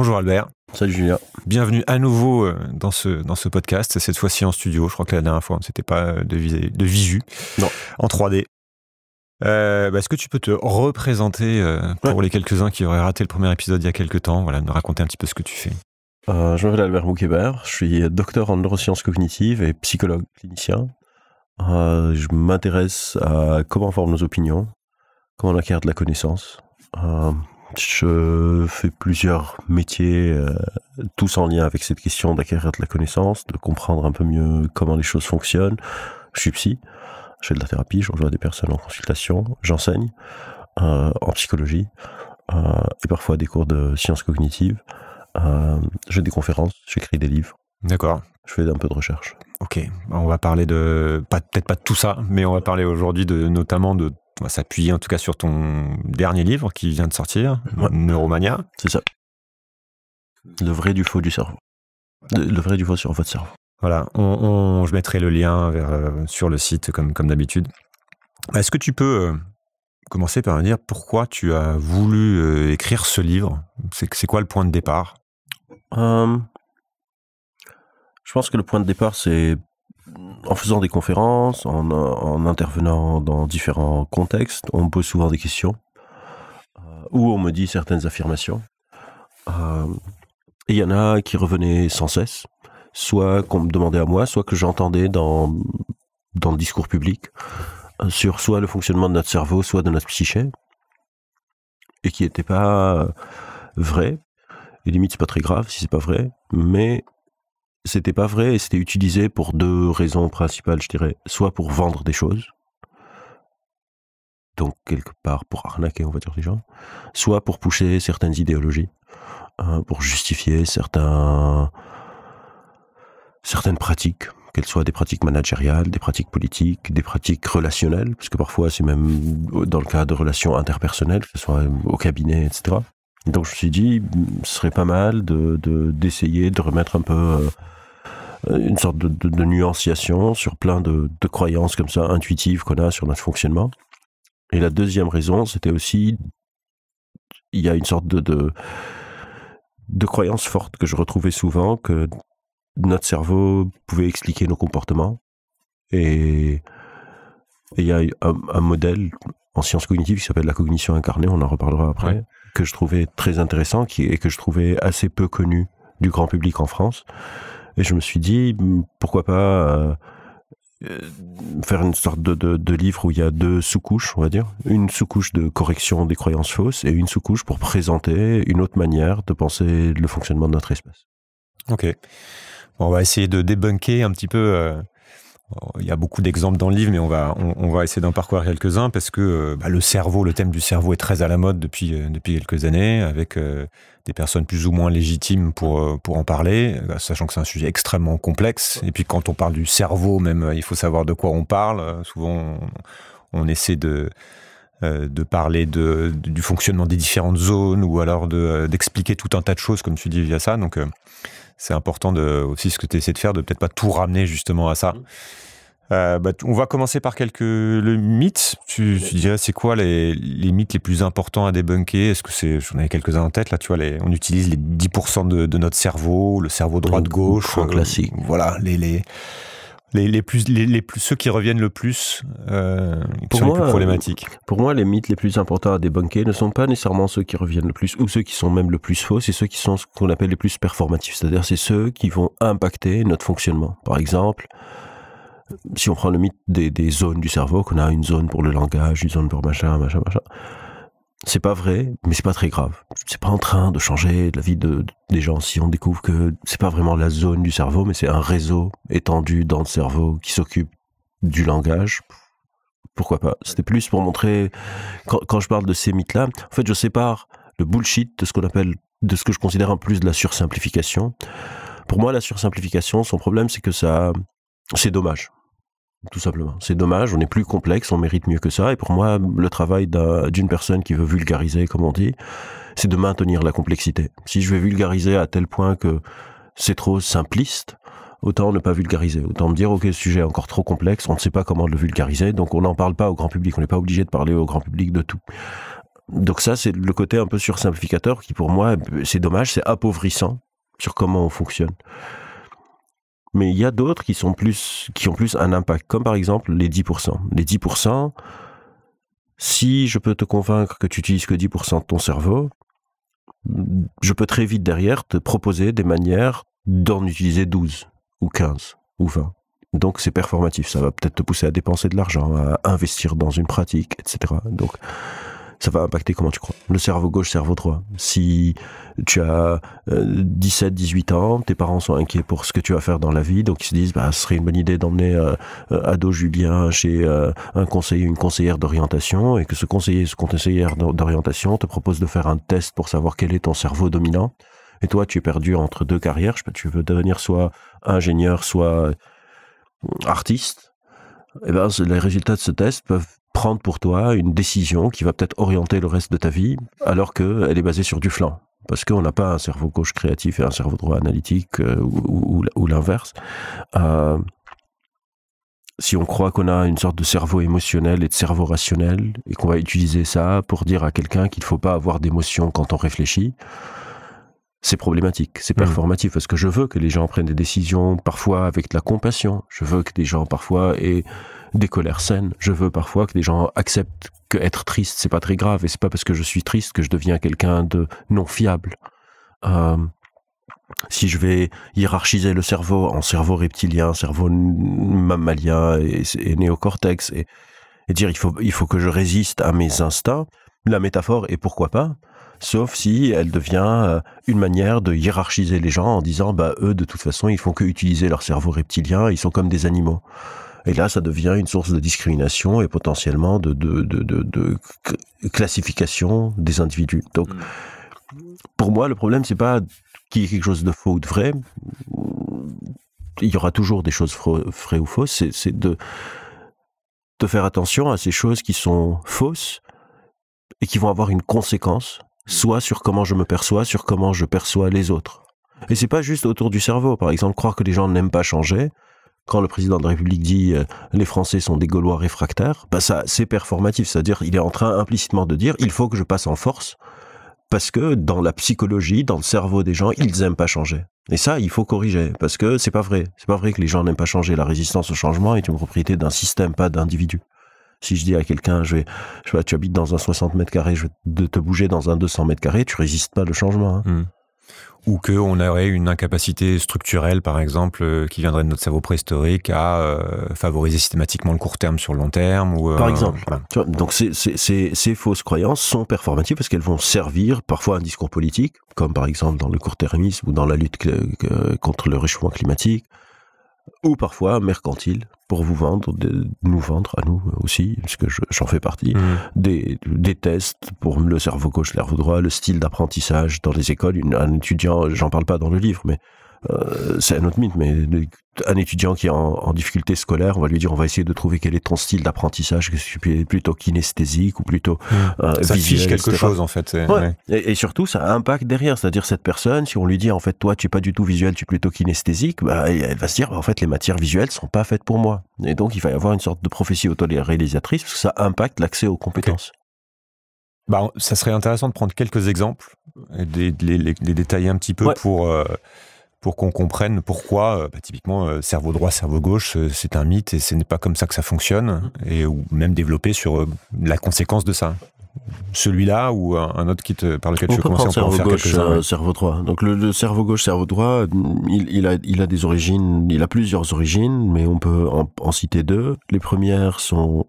Bonjour Albert. Salut Julien. Bienvenue à nouveau euh, dans ce, dans ce podcast, cette fois-ci en studio. Je crois que la dernière fois, on ne s'était pas euh, de, de visu. Non. En 3D. Euh, bah, est-ce que tu peux te représenter pour les quelques-uns qui auraient raté le premier épisode il y a quelques temps Voilà, nous raconter un petit peu ce que tu fais. je m'appelle Albert Moukébert, je suis docteur en neurosciences cognitives et psychologue clinicien. je m'intéresse à comment on forme nos opinions, comment on acquiert de la connaissance. Je fais plusieurs métiers, euh, tous en lien avec cette question d'acquérir de la connaissance, de comprendre un peu mieux comment les choses fonctionnent. Je suis psy, je fais de la thérapie, je rejoins des personnes en consultation, j'enseigne euh, en psychologie euh, et parfois des cours de sciences cognitives. j'ai des conférences, j'écris des livres. D'accord. Je fais un peu de recherche. Ok, on va parler de, peut-être pas de tout ça, mais on va parler aujourd'hui de, notamment de on va s'appuyer en tout cas sur ton dernier livre qui vient de sortir, Neuromania. C'est ça. Le vrai du faux du cerveau. Le, vrai du faux sur votre cerveau. Voilà, je mettrai le lien vers, euh, sur le site comme, comme d'habitude. Est-ce que tu peux euh, commencer par me dire pourquoi tu as voulu euh, écrire ce livre C'est quoi le point de départ Je pense que le point de départ, c'est en faisant des conférences, en, intervenant dans différents contextes, on me pose souvent des questions euh, ou on me dit certaines affirmations. Euh, il y en a qui revenaient sans cesse, soit qu'on me demandait à moi, soit que j'entendais dans, dans le discours public euh, sur soit le fonctionnement de notre cerveau, soit de notre psyché, et qui n'était pas vrai. Et limite, c'est pas très grave si c'est pas vrai, mais c'était pas vrai et c'était utilisé pour deux raisons principales, je dirais. Soit pour vendre des choses, donc quelque part pour arnaquer, on va dire, les gens, soit pour pousser certaines idéologies, hein, pour justifier certaines pratiques, qu'elles soient des pratiques managériales, des pratiques politiques, des pratiques relationnelles, puisque parfois c'est même euh, dans le cas de relations interpersonnelles, que ce soit au cabinet, etc. Donc je me suis dit, ce serait pas mal d'essayer de, d'essayer de remettre un peu euh, une sorte de, nuanciation sur plein de, croyances comme ça intuitives qu'on a sur notre fonctionnement. Et la deuxième raison, c'était aussi, il y a une sorte de, de croyance forte que je retrouvais souvent que notre cerveau pouvait expliquer nos comportements. Et il y a un, modèle en sciences cognitives qui s'appelle la cognition incarnée, on en reparlera après, que je trouvais très intéressant qui, et que je trouvais assez peu connu du grand public en France. Et je me suis dit, pourquoi pas euh, faire une sorte de, livre où il y a deux sous-couches, on va dire. Une sous-couche de correction des croyances fausses et une sous-couche pour présenter une autre manière de penser le fonctionnement de notre espèce. Ok. on va essayer de débunker un petit peu euh, il y a beaucoup d'exemples dans le livre, mais on va, on, va essayer d'en parcourir quelques-uns parce que euh, bah, le cerveau, le thème du cerveau est très à la mode depuis, euh, depuis quelques années, avec euh, des personnes plus ou moins légitimes pour, pour en parler, sachant que c'est un sujet extrêmement complexe. Et puis quand on parle du cerveau, même, il faut savoir de quoi on parle. Souvent, on, essaie de, de parler de, du fonctionnement des différentes zones ou alors d'expliquer tout un tas de choses, comme tu dis, via ça. Donc, c'est important de, aussi ce que tu essaies de faire, de peut-être pas tout ramener justement à ça. Mmh. Euh, bah, on va commencer par quelques le mythes. Tu, dirais c'est quoi les, les, mythes les plus importants à débunker Est-ce que c'est j'en avais quelques-uns en tête là Tu vois, on utilise les 10% de, de, notre cerveau, le cerveau droite gauche, euh, classique. Voilà les, les les, plus, les, plus, ceux qui reviennent le plus, euh, pour sont moi, les plus euh, problématiques. Pour moi, les mythes les plus importants à débunker ne sont pas nécessairement ceux qui reviennent le plus ou ceux qui sont même le plus faux, c'est ceux qui sont ce qu'on appelle les plus performatifs, c'est-à-dire c'est ceux qui vont impacter notre fonctionnement. Par exemple, si on prend le mythe des, des zones du cerveau, qu'on a une zone pour le langage, une zone pour machin, machin, machin, c'est pas vrai, mais c'est pas très grave. C'est pas en train de changer la vie des gens si on découvre que c'est pas vraiment la zone du cerveau, mais c'est un réseau étendu dans le cerveau qui s'occupe du langage. Pourquoi pas C'était plus pour montrer quand, je parle de ces mythes-là. En fait, je sépare le bullshit de ce qu'on appelle, de ce que je considère en plus de la sursimplification. Pour moi, la sursimplification, son problème, c'est que ça, c'est dommage. Tout simplement. C'est dommage, on est plus complexe, on mérite mieux que ça. Et pour moi, le travail d'une personne qui veut vulgariser, comme on dit, c'est de maintenir la complexité. Si je vais vulgariser à tel point que c'est trop simpliste, autant ne pas vulgariser, autant me dire ok, le sujet est encore trop complexe, on ne sait pas comment le vulgariser, donc on n'en parle pas au grand public, on n'est pas obligé de parler au grand public de tout. Donc ça, c'est le côté un peu sur-simplificateur qui pour moi, c'est dommage, c'est appauvrissant sur comment on fonctionne. Mais il y a d'autres qui sont plus, qui ont plus un impact, comme par exemple les 10%. Les 10%, si je peux te convaincre que tu utilises que 10% de ton cerveau, je peux très vite derrière te proposer des manières d'en utiliser 12 ou 15 ou 20. Donc c'est performatif, ça va peut-être te pousser à dépenser de l'argent, à investir dans une pratique, etc. Donc ça va impacter comment tu crois. Le cerveau gauche, cerveau droit. Si tu as 17, euh, 18 ans, tes parents sont inquiets pour ce que tu vas faire dans la vie, donc ils se disent, bah, ce serait une bonne idée d'emmener euh, euh, ado Julien chez un conseiller, une conseillère d'orientation, et que ce conseiller, ce conseillère d'orientation te propose de faire un test pour savoir quel est ton cerveau dominant. Et toi, tu es perdu entre deux carrières. tu veux devenir soit ingénieur, soit artiste. Et eh ben, les résultats de ce test peuvent prendre pour toi une décision qui va peut-être orienter le reste de ta vie, alors qu'elle est basée sur du flanc. Parce qu'on n'a pas un cerveau gauche créatif et un cerveau droit analytique euh, ou, l'inverse. Euh, si on croit qu'on a une sorte de cerveau émotionnel et de cerveau rationnel et qu'on va utiliser ça pour dire à quelqu'un qu'il ne faut pas avoir d'émotion quand on réfléchit, c'est problématique, c'est mmh. performatif, parce que je veux que les gens prennent des décisions parfois avec de la compassion, je veux que des gens parfois aient des colères saines. Je veux parfois que les gens acceptent qu'être être triste, c'est pas très grave, et c'est pas parce que je suis triste que je deviens quelqu'un de non fiable. Euh, si je vais hiérarchiser le cerveau en cerveau reptilien, cerveau mammalien et, néocortex, et, dire il faut, il faut que je résiste à mes instincts, la métaphore est pourquoi pas, sauf si elle devient euh, une manière de hiérarchiser les gens en disant bah eux de toute façon ils font que utiliser leur cerveau reptilien, ils sont comme des animaux. Et là, ça devient une source de discrimination et potentiellement de, classification des individus. Donc, mm. pour moi, le problème, n'est pas qu'il y ait quelque chose de faux ou de vrai. Il y aura toujours des choses vraies ou fausses. C'est de, de faire attention à ces choses qui sont fausses et qui vont avoir une conséquence, soit sur comment je me perçois, sur comment je perçois les autres. Et c'est pas juste autour du cerveau. Par exemple, croire que les gens n'aiment pas changer, quand le président de la République dit euh, les Français sont des Gaulois réfractaires, bah, ça c'est performatif, c'est-à-dire il est en train implicitement de dire il faut que je passe en force parce que dans la psychologie, dans le cerveau des gens, ils n'aiment pas changer. Et ça, il faut corriger parce que c'est pas vrai. C'est pas vrai que les gens n'aiment pas changer. La résistance au changement est une propriété d'un système, pas d'individu. Si je dis à quelqu'un, je vais, tu habites dans un 60 mètres carrés, je vais de te bouger dans un 200 mètres carrés, tu résistes pas le changement. Hein. Mmh ou qu'on aurait une incapacité structurelle, par exemple, euh, qui viendrait de notre cerveau préhistorique à euh, favoriser systématiquement le court terme sur le long terme. par euh, exemple. donc ces, ces, fausses croyances sont performatives parce qu'elles vont servir parfois un discours politique, comme par exemple dans le court-termisme ou dans la lutte contre le réchauffement climatique, ou parfois mercantile pour vous vendre, nous vendre à nous aussi, puisque j'en fais partie, mmh. des, tests pour le cerveau gauche, le cerveau droit, le style d'apprentissage dans les écoles. un étudiant, j'en parle pas dans le livre, mais euh, c'est un autre mythe, mais un étudiant qui est en, difficulté scolaire, on va lui dire, on va essayer de trouver quel est ton style d'apprentissage, que plutôt kinesthésique ou plutôt hmm. euh, ça visuel, quelque chose en fait. Et, surtout, ça a impact derrière, c'est-à-dire cette personne, si on lui dit en fait, toi, tu es pas du tout visuel, tu es plutôt kinesthésique, bah, elle va se dire, en fait, les matières visuelles sont pas faites pour moi. Et donc, il va y avoir une sorte de prophétie auto-réalisatrice parce que ça impacte l'accès aux compétences. Bah, ça serait intéressant de prendre quelques exemples et de les, détailler un petit peu pour. Euh, pour qu'on comprenne pourquoi, euh, bah, typiquement, euh, cerveau droit, cerveau gauche, euh, c'est un mythe et ce n'est pas comme ça que ça fonctionne, mhm. et ou même développer sur la conséquence de ça celui-là ou un autre qui te, par lequel tu veux commencer on peut gauche, cerveau droit. Donc le, cerveau gauche, cerveau droit, mm, il, il, a, il a des origines, il a plusieurs origines, mais on peut en, en citer deux. Les premières sont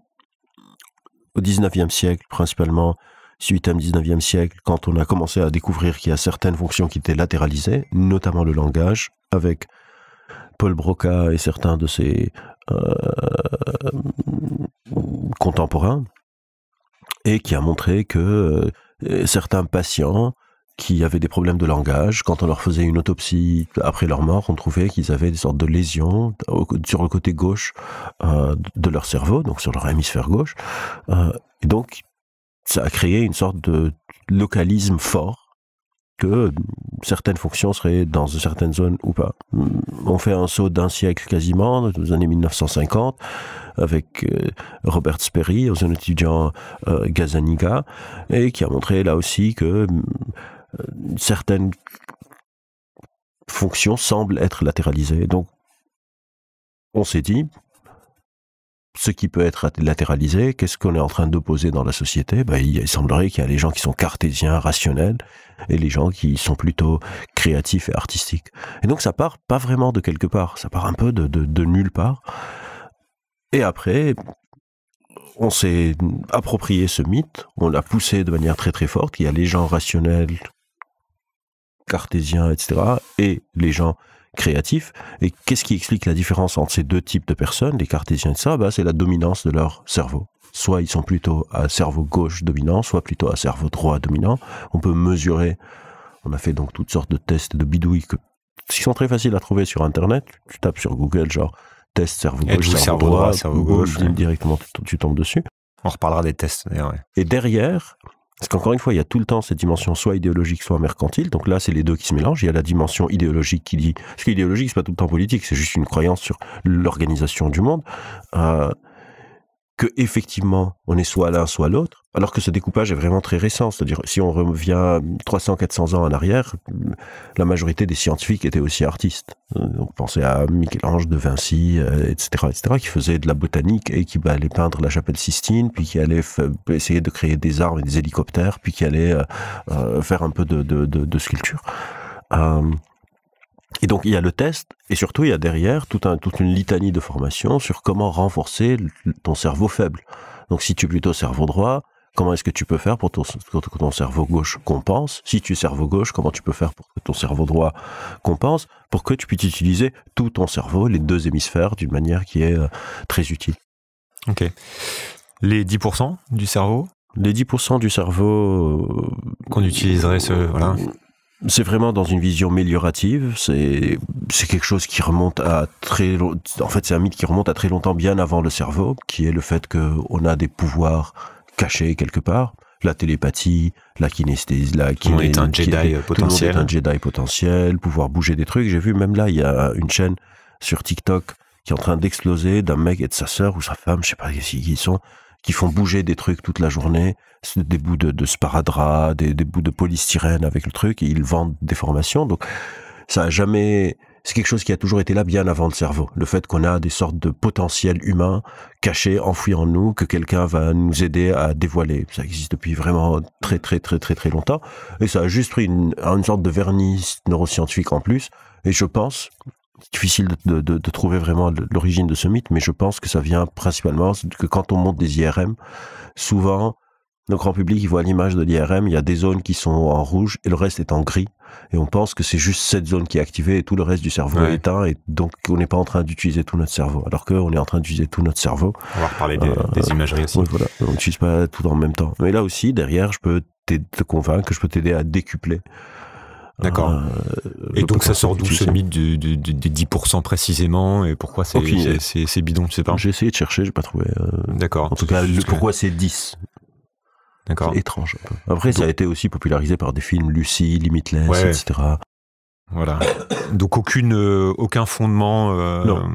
au 19e siècle, principalement 8 e 19e siècle, quand on a commencé à découvrir qu'il y a certaines fonctions qui étaient latéralisées, notamment le langage, avec Paul Broca et certains de ses euh, contemporains, et qui a montré que euh, certains patients qui avaient des problèmes de langage, quand on leur faisait une autopsie après leur mort, on trouvait qu'ils avaient des sortes de lésions sur le côté gauche euh, de leur cerveau, donc sur leur hémisphère gauche. et donc, ça a créé une sorte de localisme fort que hum, certaines fonctions seraient dans certaines zones ou pas. Hum, on fait un saut d'un siècle quasiment, dans les années 1950, avec euh, Robert Sperry, un étudiant euh, Gazaniga, et qui a montré là aussi que hum, euh, certaines fonctions semblent être latéralisées. Donc, on s'est dit, ce qui peut être latéralisé, qu'est-ce qu'on est en train d'opposer dans la société ben, Il semblerait qu'il y a les gens qui sont cartésiens, rationnels, et les gens qui sont plutôt créatifs et artistiques. Et donc ça part pas vraiment de quelque part, ça part un peu de, de nulle part. Et après, on s'est approprié ce mythe, on l'a poussé de manière très très forte, il y a les gens rationnels, cartésiens, etc., et les gens créatif. Et qu'est-ce qui explique la différence entre ces deux types de personnes, les cartésiens et ça bah, C'est la dominance de leur cerveau. Soit ils sont plutôt à cerveau gauche dominant, soit plutôt à cerveau droit dominant. On peut mesurer, on a fait donc toutes sortes de tests de bidouilles que, qui sont très faciles à trouver sur Internet. Tu tapes sur Google, genre test cerveau gauche, cerveau, droit, cerveau gauche, directement tu, tombes dessus. On reparlera des tests Et derrière, parce qu'encore une fois, il y a tout le temps cette dimension soit idéologique, soit mercantile. Donc là, c'est les deux qui se mélangent. Il y a la dimension idéologique qui dit, parce qu'idéologique, c'est pas tout le temps politique, c'est juste une croyance sur l'organisation du monde. Euh, que effectivement on est soit l'un soit l'autre, alors que ce découpage est vraiment très récent. C'est-à-dire si on revient 300-400 ans en arrière, la majorité des scientifiques étaient aussi artistes. Euh, on pensait à Michel-Ange, de Vinci, etc., euh, etc., qui faisait de la botanique et qui allait peindre la chapelle Sistine, puis qui allait essayer de créer des armes et des hélicoptères, puis qui allait euh, faire un peu de, sculpture. Et donc il y a le test, et surtout il y a derrière toute, une litanie de formations sur comment renforcer ton cerveau faible. Donc si tu es plutôt cerveau droit, comment est-ce que tu peux faire pour que ton cerveau gauche compense Si tu es cerveau gauche, comment tu peux faire pour que ton cerveau droit compense Pour que tu puisses utiliser tout ton cerveau, les deux hémisphères, d'une manière qui est euh, très utile. Ok. Les 10% du cerveau Les 10% du cerveau... Euh, Qu'on utiliserait ce... Voilà. C'est vraiment dans une vision améliorative. C'est quelque chose qui remonte à très. En fait, c'est un mythe qui remonte à très longtemps, bien avant le cerveau, qui est le fait qu'on a des pouvoirs cachés quelque part. La télépathie, la kinesthésie, la kiné, est un Jedi potentiel. Tout est un Jedi potentiel, pouvoir bouger des trucs. J'ai vu même là, il y a une chaîne sur TikTok qui est en train d'exploser d'un mec et de sa sœur ou sa femme, je sais pas qui ils sont, qui font bouger des trucs toute la journée des bouts de, sparadrap, des, bouts de polystyrène avec le truc. ils vendent des formations. Donc, ça a jamais. C'est quelque chose qui a toujours été là bien avant le cerveau. Le fait qu'on a des sortes de potentiels humains cachés, enfouis en nous, que quelqu'un va nous aider à dévoiler. Ça existe depuis vraiment très, très, très, très, très longtemps. Et ça a juste pris une, sorte de vernis neuroscientifique en plus. Et je pense, difficile de, de, trouver vraiment l'origine de ce mythe, mais je pense que ça vient principalement que quand on monte des IRM, souvent le grand public, il voit l'image de l'IRM, il y a des zones qui sont en rouge et le reste est en gris. Et on pense que c'est juste cette zone qui est activée et tout le reste du cerveau est éteint. Et donc, on n'est pas en train d'utiliser tout notre cerveau. Alors qu'on est en train d'utiliser tout notre cerveau. On va reparler des, euh, imageries aussi. On n'utilise pas tout en même temps. Mais là aussi, derrière, je peux te convaincre, que je peux t'aider à décupler. D'accord. Euh, et donc ça sort d'où ce mythe des 10% précisément et pourquoi c'est c'est bidon, tu sais pas J'ai essayé de chercher, j'ai pas trouvé. Euh, D'accord. En tout cas, pourquoi c'est 10 D'accord. étrange. Après, ça a été aussi popularisé par des films Lucie, Limitless, etc. Voilà. Donc aucune, euh, aucun fondement. Euh, non.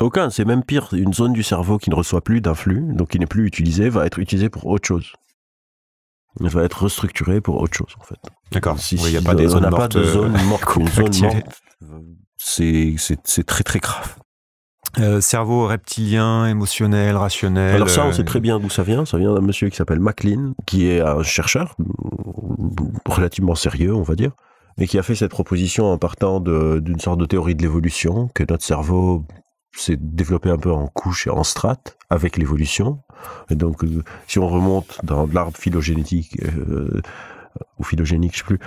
Aucun, c'est même pire. Une zone du cerveau qui ne reçoit plus d'influx, donc qui n'est plus utilisée, va être utilisée pour autre chose. Elle va être restructurée pour autre chose, en fait. D'accord. Si, a pas on pas de euh, zone morte. zone morte, c'est très très grave. Euh, cerveau reptilien, émotionnel, rationnel. Alors ça, on euh, sait très bien d'où ça vient. Ça vient d'un monsieur qui s'appelle MacLean, qui est un chercheur mm, relativement sérieux, on va dire, et qui a fait cette proposition en partant d'une sorte de théorie de l'évolution, que notre cerveau s'est développé un peu en couches et en strates avec l'évolution. Et donc, euh, si on remonte dans l'arbre phylogénétique... ou phylogénique, je sais plus.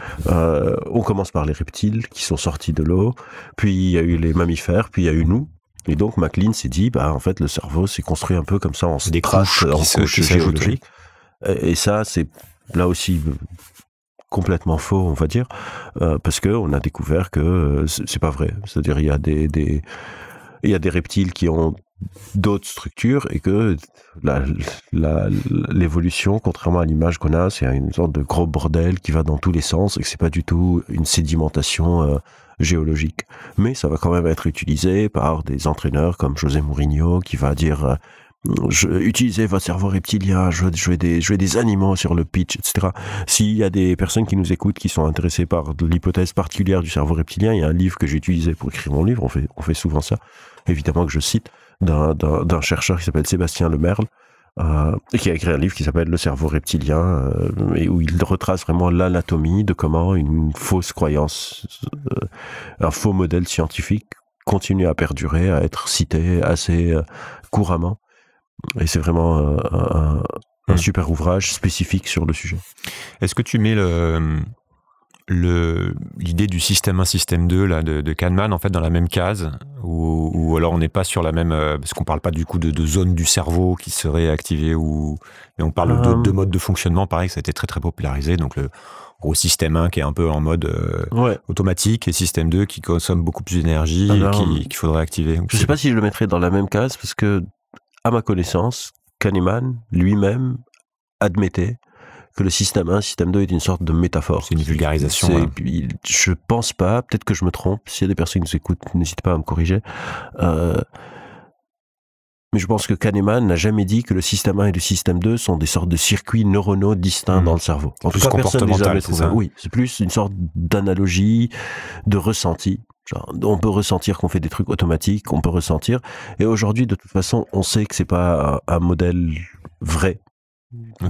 on commence par les reptiles qui sont sortis de l'eau, puis il y a eu les mammifères, puis il y a eu nous, et donc MacLean s'est dit, bah en fait le cerveau s'est construit un peu comme ça en se strates, en couches géologiques. Et ça, c'est là aussi euh, complètement faux, on va dire, euh, parce que on a découvert que euh, c'est pas vrai. C'est-à-dire il y a des, il y a des reptiles qui ont d'autres structures et que l'évolution, contrairement à l'image qu'on a, c'est une sorte de gros bordel qui va dans tous les sens et que c'est pas du tout une sédimentation géologique. Mais ça va quand même être utilisé par des entraîneurs comme José Mourinho qui va dire euh, utilisez votre cerveau reptilien, jouez, des, animaux sur le pitch, etc. S'il y a des personnes qui nous écoutent qui sont intéressées par l'hypothèse particulière du cerveau reptilien, il y a un livre que j'ai utilisé pour écrire mon livre, on fait, on fait souvent ça, évidemment que je cite, d'un chercheur qui s'appelle Sébastien Lemerle, euh, qui a écrit un livre qui s'appelle Le cerveau reptilien, euh, et où il retrace vraiment l'anatomie de comment une fausse croyance, euh, un faux modèle scientifique continue à perdurer, à être cité assez euh, couramment. Et c'est vraiment un, mm. super ouvrage spécifique sur le sujet. Est-ce que tu mets le, l'idée du système 1, système 2 là, de, Kahneman, en fait, dans la même case, ou, alors on n'est pas sur la même. Euh, parce qu'on ne parle pas du coup de, de, zone du cerveau qui serait activée, ou, mais on parle de, ah. de modes de fonctionnement, pareil, ça a été très très popularisé. Donc le gros système 1 qui est un peu en mode euh, automatique et système 2 qui consomme beaucoup plus d'énergie ah, et ben, qu'il faudrait activer. je ne sais pas si je le mettrais dans la même case, parce que, à ma connaissance, Kahneman lui-même admettait que le système 1, système 2 est une sorte de métaphore. C'est une vulgarisation. Je hein. Je pense pas, peut-être que je me trompe, s'il y a des personnes qui nous écoutent, n'hésitez pas à me corriger. Euh, mais je pense que Kahneman n'a jamais dit que le système 1 et le système 2 sont des sortes de circuits neuronaux distincts mmh. dans le cerveau. En plus tout cas, comportemental, hein. Oui, c'est plus une sorte d'analogie, de ressenti. on peut ressentir qu'on fait des trucs automatiques, on peut ressentir. Et aujourd'hui, de toute façon, on sait que c'est pas un modèle vrai on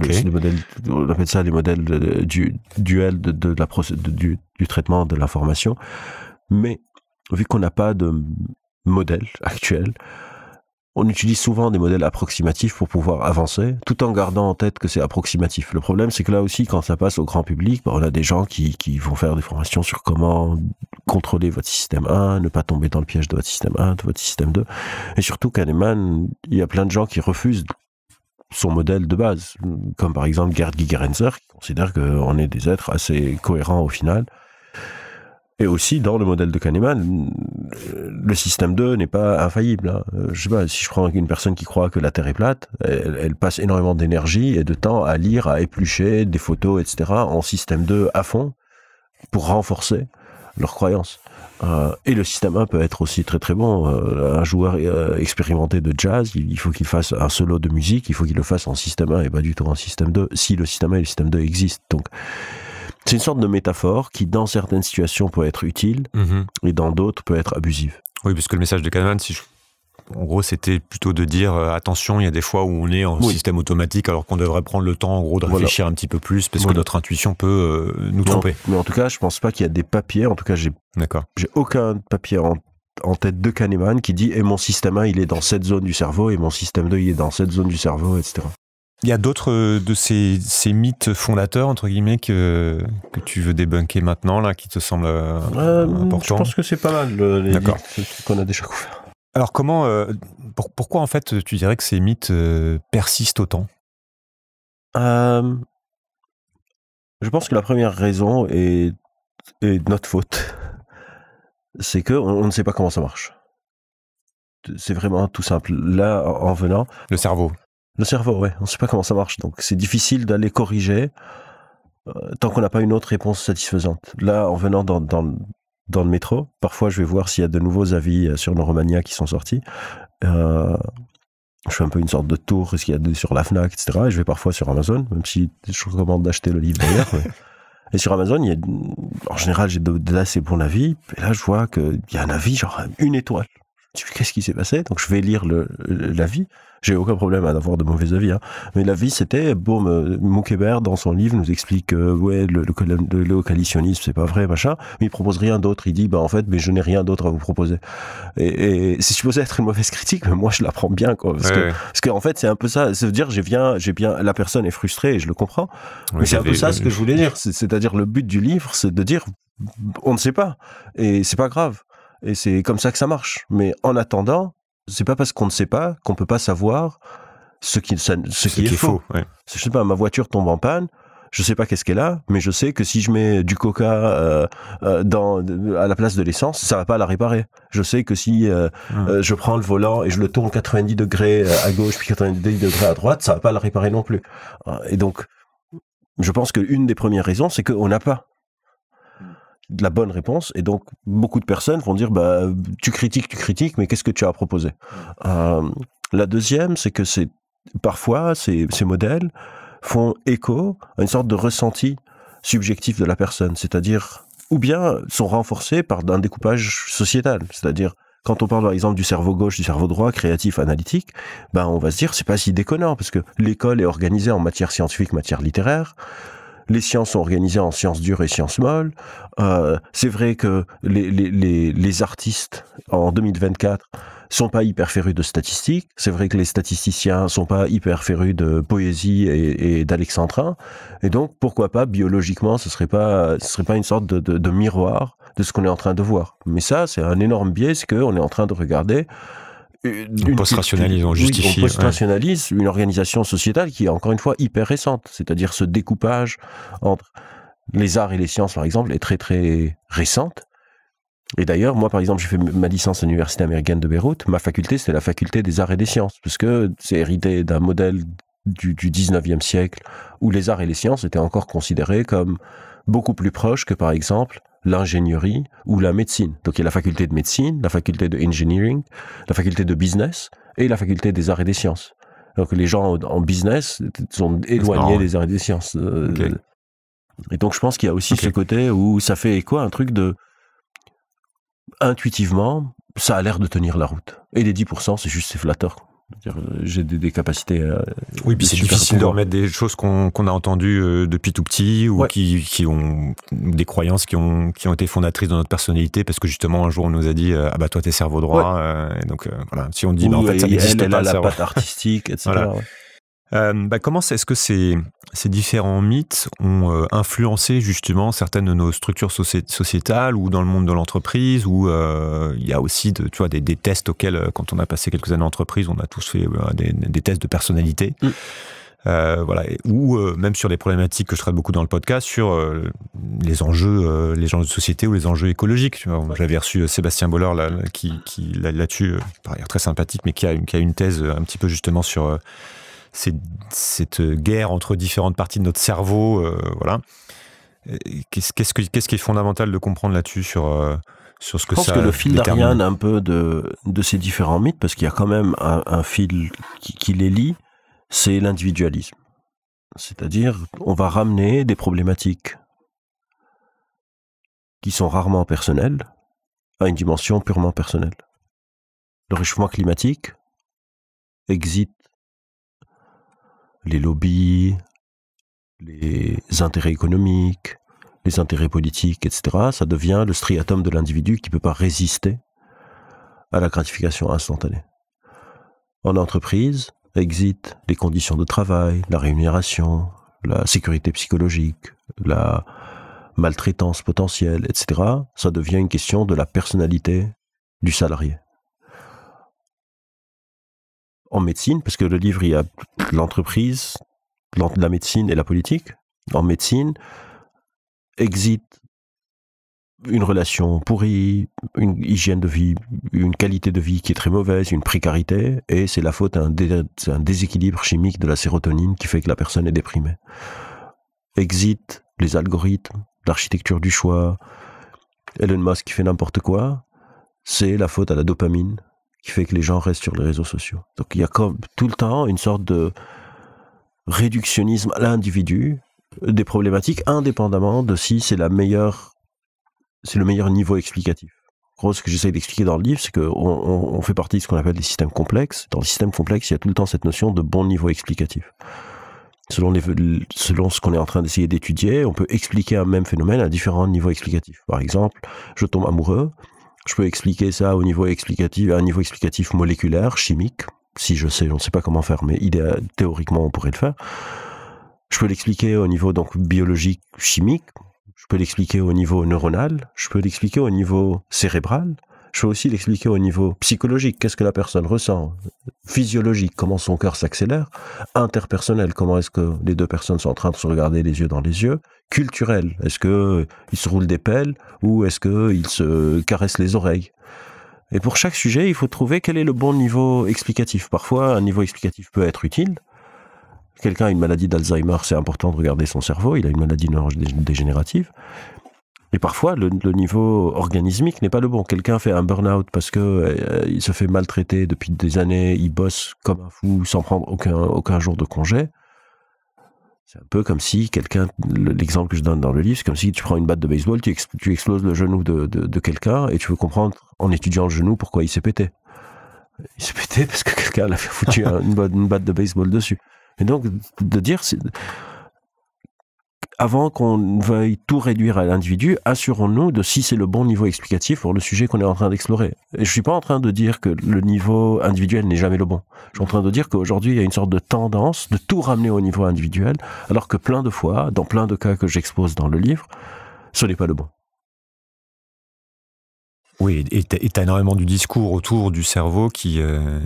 appelle ça les modèles du duel de, la du, traitement de l'information. Mais vu qu'on n'a pas de modèle actuel, on utilise souvent des modèles approximatifs pour pouvoir avancer, tout en gardant en tête que c'est approximatif. Le problème, c'est que là aussi, quand ça passe au grand public, bah, on a des gens qui, qui, vont faire des formations sur comment contrôler votre système 1, ne pas tomber dans le piège de votre système 1, de votre système 2. Et surtout Kahneman, il y a plein de gens qui refusent son modèle de base, comme par exemple Gerd Gigerenzer, qui considère qu'on est des êtres assez cohérents au final. Et aussi, dans le modèle de Kahneman, le système 2 n'est pas infaillible. Hein. Euh, je sais pas, si je prends une personne qui croit que la Terre est plate, elle, elle passe énormément d'énergie et de temps à lire, à éplucher des photos, etc., en système 2 à fond, pour renforcer leur croyance. Euh, et le système 1 peut être aussi très très bon. Euh, un joueur euh, expérimenté de jazz, il, faut qu'il fasse un solo de musique, il faut qu'il le fasse en système 1 et pas du tout en système 2, si le système 1 et le système 2 existent. Donc, c'est une sorte de métaphore qui, dans certaines situations, peut être utile mhm. et dans d'autres peut être abusive. Oui, puisque le message de Kahneman, si je en gros, c'était plutôt de dire euh, attention, il y a des fois où on est en système automatique alors qu'on devrait prendre le temps, en gros, de réfléchir un petit peu plus parce que notre intuition peut euh, nous tromper. mais en tout cas, je pense pas qu'il y a des papiers. En tout cas, j'ai j'ai aucun papier en, tête de Kahneman qui dit et eh, mon système 1, il est dans cette zone du cerveau et mon système 2, il est dans cette zone du cerveau, etc. Il y a d'autres euh, de ces, ces, mythes fondateurs, entre guillemets, que, que tu veux débunker maintenant, là, qui te semblent importants Je pense que c'est pas mal, les mythes qu'on a déjà couverts. Alors comment, euh, pourquoi en fait tu dirais que ces mythes euh, persistent autant euh, Je pense que la première raison est, est notre faute, c'est que on, ne sait pas comment ça marche. C'est vraiment tout simple. Là, en, venant, le cerveau. Le cerveau, ouais. On ne sait pas comment ça marche, donc c'est difficile d'aller corriger tant qu'on n'a pas une autre réponse satisfaisante. Là, en venant dans, dans le métro. Parfois, je vais voir s'il y a de nouveaux avis euh, sur le qui sont sortis. Euh, je fais un peu une sorte de tour, sur la FNAC, etc. Et je vais parfois sur Amazon, même si je recommande d'acheter le livre d'ailleurs. Et sur Amazon, en général, j'ai de assez bons avis. Et là, je vois qu'il y a un avis, genre une étoile. Qu'est-ce qui s'est passé Donc, je vais lire l'avis. Le, j'ai aucun problème à avoir de mauvais avis, hein. mais l'avis c'était, boum, euh, Moukébert dans son livre nous explique ouais, le, le, le, c'est pas vrai, machin, mais il propose rien d'autre. Il dit, bah en fait, mais je n'ai rien d'autre à vous proposer. Et, et c'est supposé être une mauvaise critique, mais moi je la prends bien, quoi. Parce, que, parce en fait, c'est un peu ça. Ça veut dire, j'ai bien, j'ai bien, la personne est frustrée et je le comprends. mais c'est un peu ça ce que je voulais dire. C'est-à-dire, le but du livre, c'est de dire, on ne sait pas. Et c'est pas grave. Et c'est comme ça que ça marche. Mais en attendant, c'est pas parce qu'on ne sait pas qu'on peut pas savoir ce qui, ce, est, faux. Je sais pas, ma voiture tombe en panne, je sais pas qu'est-ce qu'elle a, mais je sais que si je mets du coca euh, euh, dans, à la place de l'essence, ça va pas la réparer. Je sais que si euh, ah. je prends le volant et je le tourne 90 degrés à gauche puis 90 degrés à droite, ça va pas la réparer non plus. Ah, et donc, je pense qu'une des premières raisons, c'est qu'on n'a pas de la bonne réponse. Et donc, beaucoup de personnes vont dire, bah, tu critiques, tu critiques, mais qu'est-ce que tu as proposé euh, La deuxième, c'est que c'est parfois ces, modèles font écho à une sorte de ressenti subjectif de la personne, c'est-à-dire ou bien sont renforcés par un découpage sociétal, c'est-à-dire quand on parle par exemple du cerveau gauche, du cerveau droit, créatif, analytique, ben on va se dire c'est pas si déconnant parce que l'école est organisée en matière scientifique, matière littéraire les sciences sont organisées en sciences dures et sciences molles. Euh, c'est vrai que les, artistes en 2024 sont pas hyper férus de statistiques. C'est vrai que les statisticiens sont pas hyper férus de poésie et, et d'alexandrin. Et donc, pourquoi pas biologiquement, ce serait pas, ce serait pas une sorte de, miroir de ce qu'on est en train de voir. Mais ça, c'est un énorme biais, ce qu'on est en train de regarder on post-rationalise, une organisation sociétale qui est encore une fois hyper récente. C'est-à-dire ce découpage entre les arts et les sciences, par exemple, est très très récente. Et d'ailleurs, moi, par exemple, j'ai fait ma licence à l'université américaine de Beyrouth. Ma faculté, c'était la faculté des arts et des sciences, puisque c'est hérité d'un modèle du, du 19e siècle où les arts et les sciences étaient encore considérés comme beaucoup plus proches que, par exemple, l'ingénierie ou la médecine. Donc il y a la faculté de médecine, la faculté de engineering, la faculté de business et la faculté des arts et des sciences. Donc les gens en business sont éloignés des arts et des sciences. Euh, et donc je pense qu'il y a aussi ce côté où ça fait écho à un truc de intuitivement, ça a l'air de tenir la route. Et les 10%, c'est juste, c'est flatteur. Euh, j'ai des, capacités. Euh, oui, c'est difficile de remettre des choses qu'on a entendues euh, depuis tout petit ou qui, ont des croyances qui ont, été fondatrices dans notre personnalité parce que justement un jour on nous a dit ah bah toi t'es cerveau droit et donc voilà si on dit bah, en fait ça n'existe pas la patte artistique etc. Euh, bah, comment est-ce que ces, ces, différents mythes ont euh, influencé justement certaines de nos structures sociétales ou dans le monde de l'entreprise où euh, il y a aussi de, tu vois, des, tests auxquels, quand on a passé quelques années en entreprise, on a tous fait des, tests de personnalité. Mm. voilà, ou même sur les problématiques que je traite beaucoup dans le podcast, sur les enjeux, les enjeux de société ou les enjeux écologiques. J'avais reçu Sébastien Bollard là, qui, qui là-dessus, par très sympathique, mais qui a, qui a une thèse un petit peu justement sur cette, cette, guerre entre différentes parties de notre cerveau. Euh, voilà. Qu'est-ce qui est fondamental de comprendre là-dessus sur, euh, sur ce que ça Je pense que le fil d'Ariane un peu de, de, ces différents mythes, parce qu'il y a quand même un, fil qui, les lie, c'est l'individualisme. C'est-à-dire, on va ramener des problématiques qui sont rarement personnelles à une dimension purement personnelle. Le réchauffement climatique existe les lobbies, les intérêts économiques, les intérêts politiques, etc., ça devient le striatum de l'individu qui ne peut pas résister à la gratification instantanée. En entreprise, exit les conditions de travail, la rémunération, la sécurité psychologique, la maltraitance potentielle, etc., ça devient une question de la personnalité du salarié en médecine, parce que le livre, il y a l'entreprise, la médecine et la politique. En médecine, exit une relation pourrie, une hygiène de vie, une qualité de vie qui est très mauvaise, une précarité, et c'est la faute à déséquilibre chimique de la sérotonine qui fait que la personne est déprimée. Exit les algorithmes, l'architecture du choix, Elon Musk qui fait n'importe quoi, c'est la faute à la dopamine qui fait que les gens restent sur les réseaux sociaux. Donc il y a comme tout le temps une sorte de réductionnisme à l'individu euh, des problématiques indépendamment de si c'est la meilleure c'est le meilleur niveau explicatif. En gros, ce que j'essaie d'expliquer dans le livre, c'est qu'on on, fait partie de ce qu'on appelle des systèmes complexes. Dans les systèmes complexes, il y a tout le temps cette notion de bon niveau explicatif. Selon, les, selon ce qu'on est en train d'essayer d'étudier, on peut expliquer un même phénomène à différents niveaux explicatifs. Par exemple, je tombe amoureux, je peux expliquer ça au niveau explicatif, à un niveau explicatif moléculaire, chimique. Si je sais, on ne sait pas comment faire, mais théoriquement, on pourrait le faire. Je peux l'expliquer au niveau donc biologique, chimique. Je peux l'expliquer au niveau neuronal. Je peux l'expliquer au niveau cérébral je veux aussi l'expliquer au niveau psychologique. Qu'est-ce que la personne ressent Physiologique, comment son cœur s'accélère Interpersonnel, comment est-ce que les deux personnes sont en train de se regarder les yeux dans les yeux Culturel, est-ce qu'ils se roulent des pelles ou est-ce qu'ils se caressent les oreilles Et pour chaque sujet, il faut trouver quel est le bon niveau explicatif. Parfois, un niveau explicatif peut être utile. Quelqu'un a une maladie d'Alzheimer, c'est important de regarder son cerveau, il a une maladie neurodégénérative. Et parfois, le, niveau organismique n'est pas le bon. Quelqu'un fait un burn-out parce que euh, il se fait maltraiter depuis des années, il bosse comme un fou sans prendre aucun, aucun jour de congé. C'est un peu comme si quelqu'un, l'exemple que je donne dans le livre, c'est comme si tu prends une batte de baseball, tu, tu exploses le genou de, de, quelqu'un et tu veux comprendre en étudiant le genou pourquoi il s'est pété. Il s'est pété parce que quelqu'un l'a foutu une, une batte de baseball dessus. Et donc, de dire, avant qu'on veuille tout réduire à l'individu, assurons-nous de si c'est le bon niveau explicatif pour le sujet qu'on est en train d'explorer. Et je suis pas en train de dire que le niveau individuel n'est jamais le bon. Je suis en train de dire qu'aujourd'hui, il y a une sorte de tendance de tout ramener au niveau individuel, alors que plein de fois, dans plein de cas que j'expose dans le livre, ce n'est pas le bon. Oui, et tu as énormément du discours autour du cerveau qui, euh,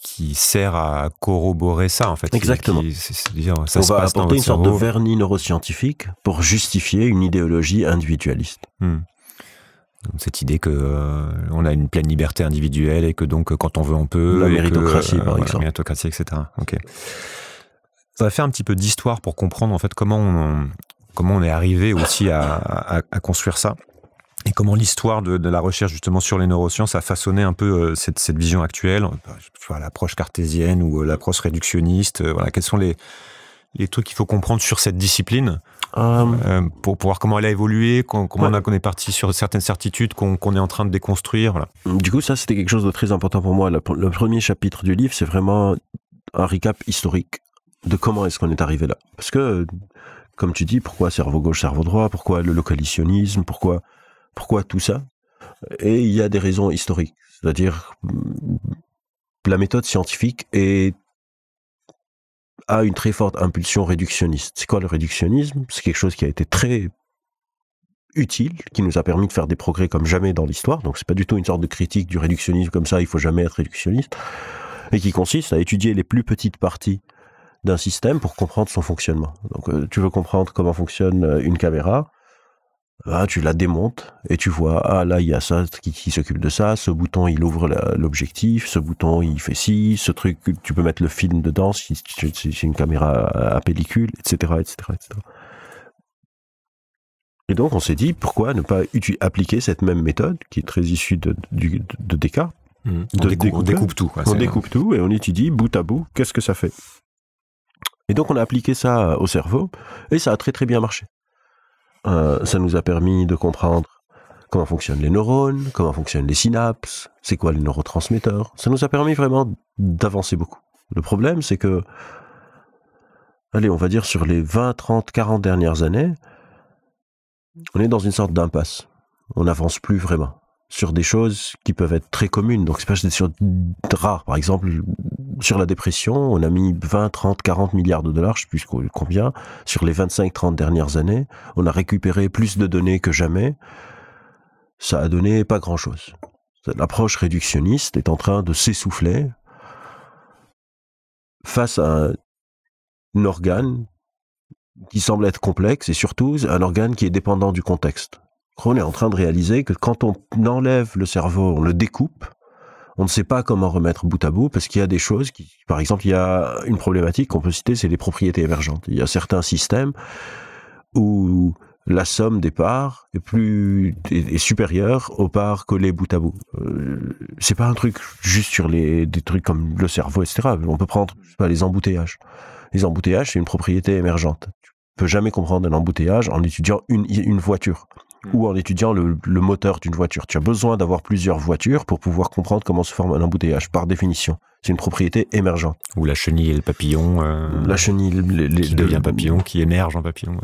qui sert à corroborer ça, en fait. Exactement. cest ça On va apporter une sorte de vernis neuroscientifique pour justifier une idéologie individualiste. Hmm. cette idée que euh, on a une pleine liberté individuelle et que donc euh, quand on veut on peut la méritocratie par exemple la méritocratie etc ok ça va faire un petit peu d'histoire pour comprendre en fait comment on, comment on est arrivé aussi à, à construire ça et comment l'histoire de, la recherche justement sur les neurosciences a façonné un peu euh, cette, vision actuelle, euh, bah, l'approche cartésienne ou euh, l'approche réductionniste. Euh, voilà, quels sont les, trucs qu'il faut comprendre sur cette discipline pour, pour, voir comment elle a évolué, comment on, a, est parti sur certaines certitudes qu'on est en train de déconstruire. Du coup, ça c'était quelque chose de très important pour moi. Le, premier chapitre du livre, c'est vraiment un recap historique de comment est-ce qu'on est arrivé là. Parce que, comme tu dis, pourquoi cerveau gauche, cerveau droit, pourquoi le localitionnisme, pourquoi pourquoi tout ça Et il y a des raisons historiques, c'est-à-dire mm, la méthode scientifique a une très forte impulsion réductionniste. C'est quoi le réductionnisme C'est quelque chose qui a été très utile, qui nous a permis de faire des progrès comme jamais dans l'histoire. Donc c'est pas du tout une sorte de critique du réductionnisme comme ça, il ne faut jamais être réductionniste, et qui consiste à étudier les plus petites parties d'un système pour comprendre son fonctionnement. Donc euh, tu veux comprendre comment fonctionne euh, une caméra, Hein, tu la démontes et tu vois, ah là, il y a ça qui, s'occupe de ça, ce bouton, il ouvre l'objectif, ce bouton, il fait ci, ce truc, tu peux mettre le film dedans si c'est une caméra à, pellicule, etc., Et donc, on s'est dit, pourquoi ne pas appliquer cette même méthode, qui est très issue de, de Descartes, mmh. on, découpe, tout. on découpe tout et on étudie bout à bout, qu'est-ce que ça fait et donc on a appliqué ça au cerveau et ça a très très bien marché. Euh, ça nous a permis de comprendre comment fonctionnent les neurones, comment fonctionnent les synapses, c'est quoi les neurotransmetteurs. Ça nous a permis vraiment d'avancer beaucoup. Le problème, c'est que, allez, on va dire sur les 20, 30, 40 dernières années, on est dans une sorte d'impasse. On n'avance plus vraiment sur des choses qui peuvent être très communes. Donc, c'est pas des choses rares. Par exemple, sur la dépression, on a mis 20, 30, 40 milliards de dollars, je sais plus combien, sur les 25, 30 dernières années. On a récupéré plus de données que jamais. Ça a donné pas grand-chose. L'approche réductionniste est en train de s'essouffler face à un organe qui semble être complexe et surtout un organe qui est dépendant du contexte. On est en train de réaliser que quand on enlève le cerveau, on le découpe, on ne sait pas comment remettre bout à bout parce qu'il y a des choses qui, par exemple, il y a une problématique qu'on peut citer, c'est les propriétés émergentes. Il y a certains systèmes où la somme des parts est plus est, supérieure aux parts collées bout à bout. Euh, c'est pas un truc juste sur les des trucs comme le cerveau, etc. On peut prendre les embouteillages. Les embouteillages, c'est une propriété émergente. Tu peux jamais comprendre un embouteillage en étudiant une voiture ou mm. en étudiant le, moteur d'une voiture. Tu as besoin d'avoir plusieurs voitures pour pouvoir comprendre comment se forme un embouteillage, par définition. C'est une propriété émergente. Ou la chenille et le papillon. Euh, la chenille qui devient papillon, qui émerge en papillon.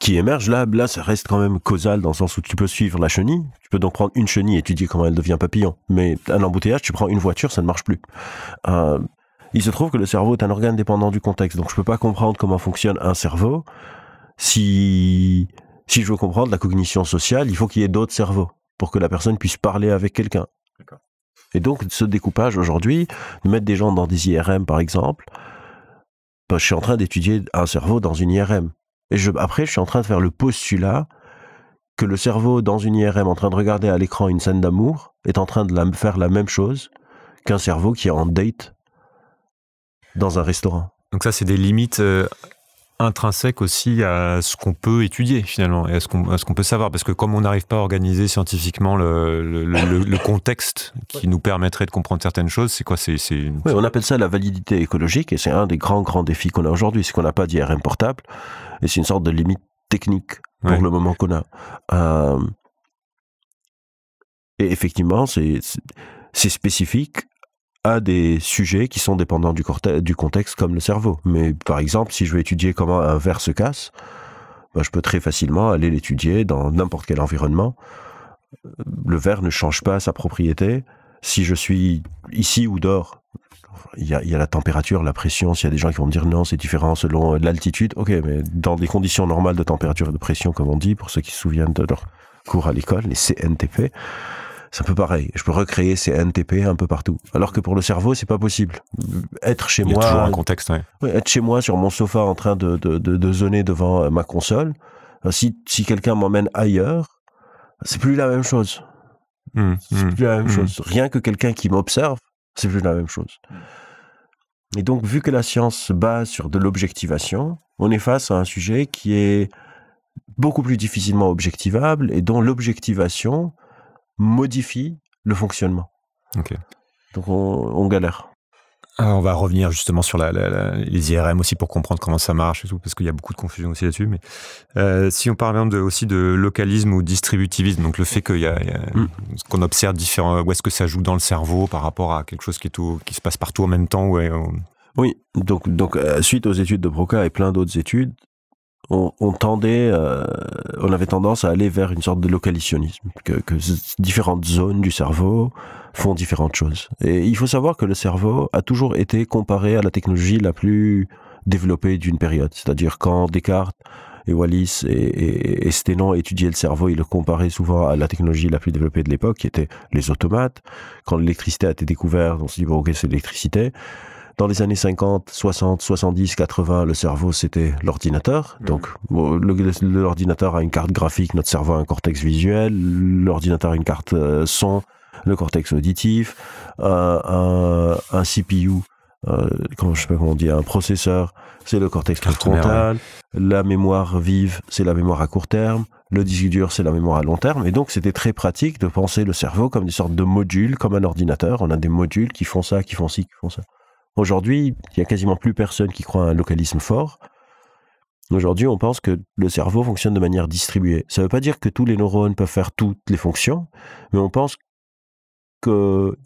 Qui, émerge, là, là, ça reste quand même causal dans le sens où tu peux suivre la chenille. Tu peux donc prendre une chenille et étudier comment elle devient papillon. Mais un embouteillage, tu prends une voiture, ça ne marche plus. Euh, il se trouve que le cerveau est un organe dépendant du contexte. Donc je ne peux pas comprendre comment fonctionne un cerveau si si je veux comprendre la cognition sociale, il faut qu'il y ait d'autres cerveaux pour que la personne puisse parler avec quelqu'un. Et donc, ce découpage aujourd'hui, de mettre des gens dans des IRM, par exemple, bah, je suis en train d'étudier un cerveau dans une IRM. Et après, je suis en train de faire le postulat que le cerveau dans une IRM en train de regarder à l'écran une scène d'amour est en train de faire la même chose qu'un cerveau qui est en date dans un restaurant. Donc ça, c'est des limites euh, intrinsèque aussi à ce qu'on peut étudier finalement et à ce qu'on peut savoir parce que comme on n'arrive pas à organiser scientifiquement le, contexte qui nous permettrait de comprendre certaines choses c'est quoi c'est on appelle ça la validité écologique et c'est un des grands grands défis qu'on a aujourd'hui c'est qu'on n'a pas d'IRM portable et c'est une sorte de limite technique pour le moment qu'on a euh, et effectivement c'est spécifique à des sujets qui sont dépendants du, contexte comme le cerveau. Mais par exemple, si je veux étudier comment un verre se casse, ben, je peux très facilement aller l'étudier dans n'importe quel environnement. Le verre ne change pas sa propriété. Si je suis ici ou dehors, il y, a, la température, la pression. S'il y a des gens qui vont me dire non, c'est différent selon euh, l'altitude, ok, mais dans des conditions normales de température et de pression, comme on dit, pour ceux qui se souviennent de leur cours à l'école, les CNTP, c'est un peu pareil. Je peux recréer ces NTP un peu partout. Alors que pour le cerveau, c'est pas possible. Être chez Il y moi. A toujours un contexte, Être chez moi sur mon sofa en train de, de, de, de zoner devant euh, ma console. Euh, si, si quelqu'un m'emmène ailleurs, c'est plus la même chose. Mmh, c'est mmh, plus la même mmh. chose. Rien que quelqu'un qui m'observe, c'est plus la même chose. Et donc, vu que la science se base sur de l'objectivation, on est face à un sujet qui est beaucoup plus difficilement objectivable et dont l'objectivation modifie le fonctionnement. Donc on, galère. Alors ah, on va revenir justement sur les IRM aussi pour comprendre comment ça marche et tout, parce qu'il y a beaucoup de confusion aussi là-dessus. Mais euh, si on parle de, aussi de localisme ou distributivisme, donc le fait qu'il y a, mm. qu'on observe différents, où est-ce que ça joue dans le cerveau par rapport à quelque chose qui, est tout, qui se passe partout en même temps. Oui, donc, donc euh, suite aux études de Broca et plein d'autres études, on, tendait, euh, on avait tendance à aller vers une sorte de localitionnisme, que, différentes zones du cerveau font différentes choses. Et il faut savoir que le cerveau a toujours été comparé à la technologie la plus développée d'une période, c'est-à-dire quand Descartes et Wallis et, et, étudiaient le cerveau, ils le comparaient souvent à la technologie la plus développée de l'époque, qui était les automates. Quand l'électricité a été découverte, on s'est dit, bon, ok, c'est l'électricité. Dans les années 50, 60, 70, 80, le cerveau, c'était l'ordinateur. Mhm. Donc, l'ordinateur a une carte graphique, notre cerveau a un cortex visuel, l'ordinateur a une carte euh, son, le cortex auditif, euh, un, CPU euh, comment je sais pas comment on dit, un processeur, c'est le cortex frontal. La mémoire vive, c'est la mémoire à court terme. Le disque dur, c'est la mémoire à long terme. Et donc, c'était très pratique de penser le cerveau comme une sorte de module, comme un ordinateur. On a des modules qui font ça, qui font ci, qui font ça. Aujourd'hui, il n'y a quasiment plus personne qui croit à un localisme fort. Aujourd'hui, on pense que le cerveau fonctionne de manière distribuée. Ça ne veut pas dire que tous les neurones peuvent faire toutes les fonctions, mais on pense que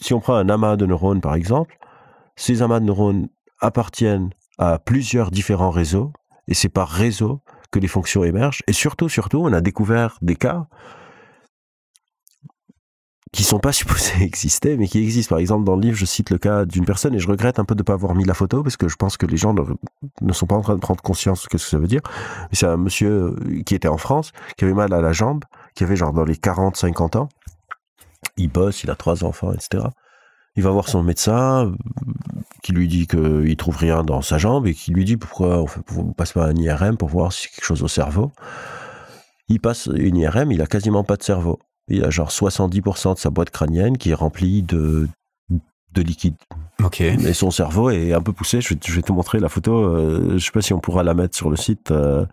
si on prend un amas de neurones, par exemple, ces amas de neurones appartiennent à plusieurs différents réseaux, et c'est par réseau que les fonctions émergent. Et surtout, surtout, on a découvert des cas qui sont pas supposés exister, mais qui existent. Par exemple, dans le livre, je cite le cas d'une personne et je regrette un peu de pas avoir mis la photo parce que je pense que les gens ne, sont pas en train de prendre conscience de ce que ça veut dire. C'est un monsieur qui était en France, qui avait mal à la jambe, qui avait genre dans les 40, 50 ans. Il bosse, il a trois enfants, etc. Il va voir son médecin euh, qui lui dit qu'il trouve rien dans sa jambe et qui lui dit pourquoi on, fait, passe pas un IRM pour voir si c'est quelque chose au cerveau. Il passe une IRM, il a quasiment pas de cerveau. Il y a genre 70% de sa boîte crânienne qui est remplie de, de liquide. Ok. Et son cerveau est un peu poussé. Je, vais te montrer la photo. Je euh, je sais pas si on pourra la mettre sur le site. Euh,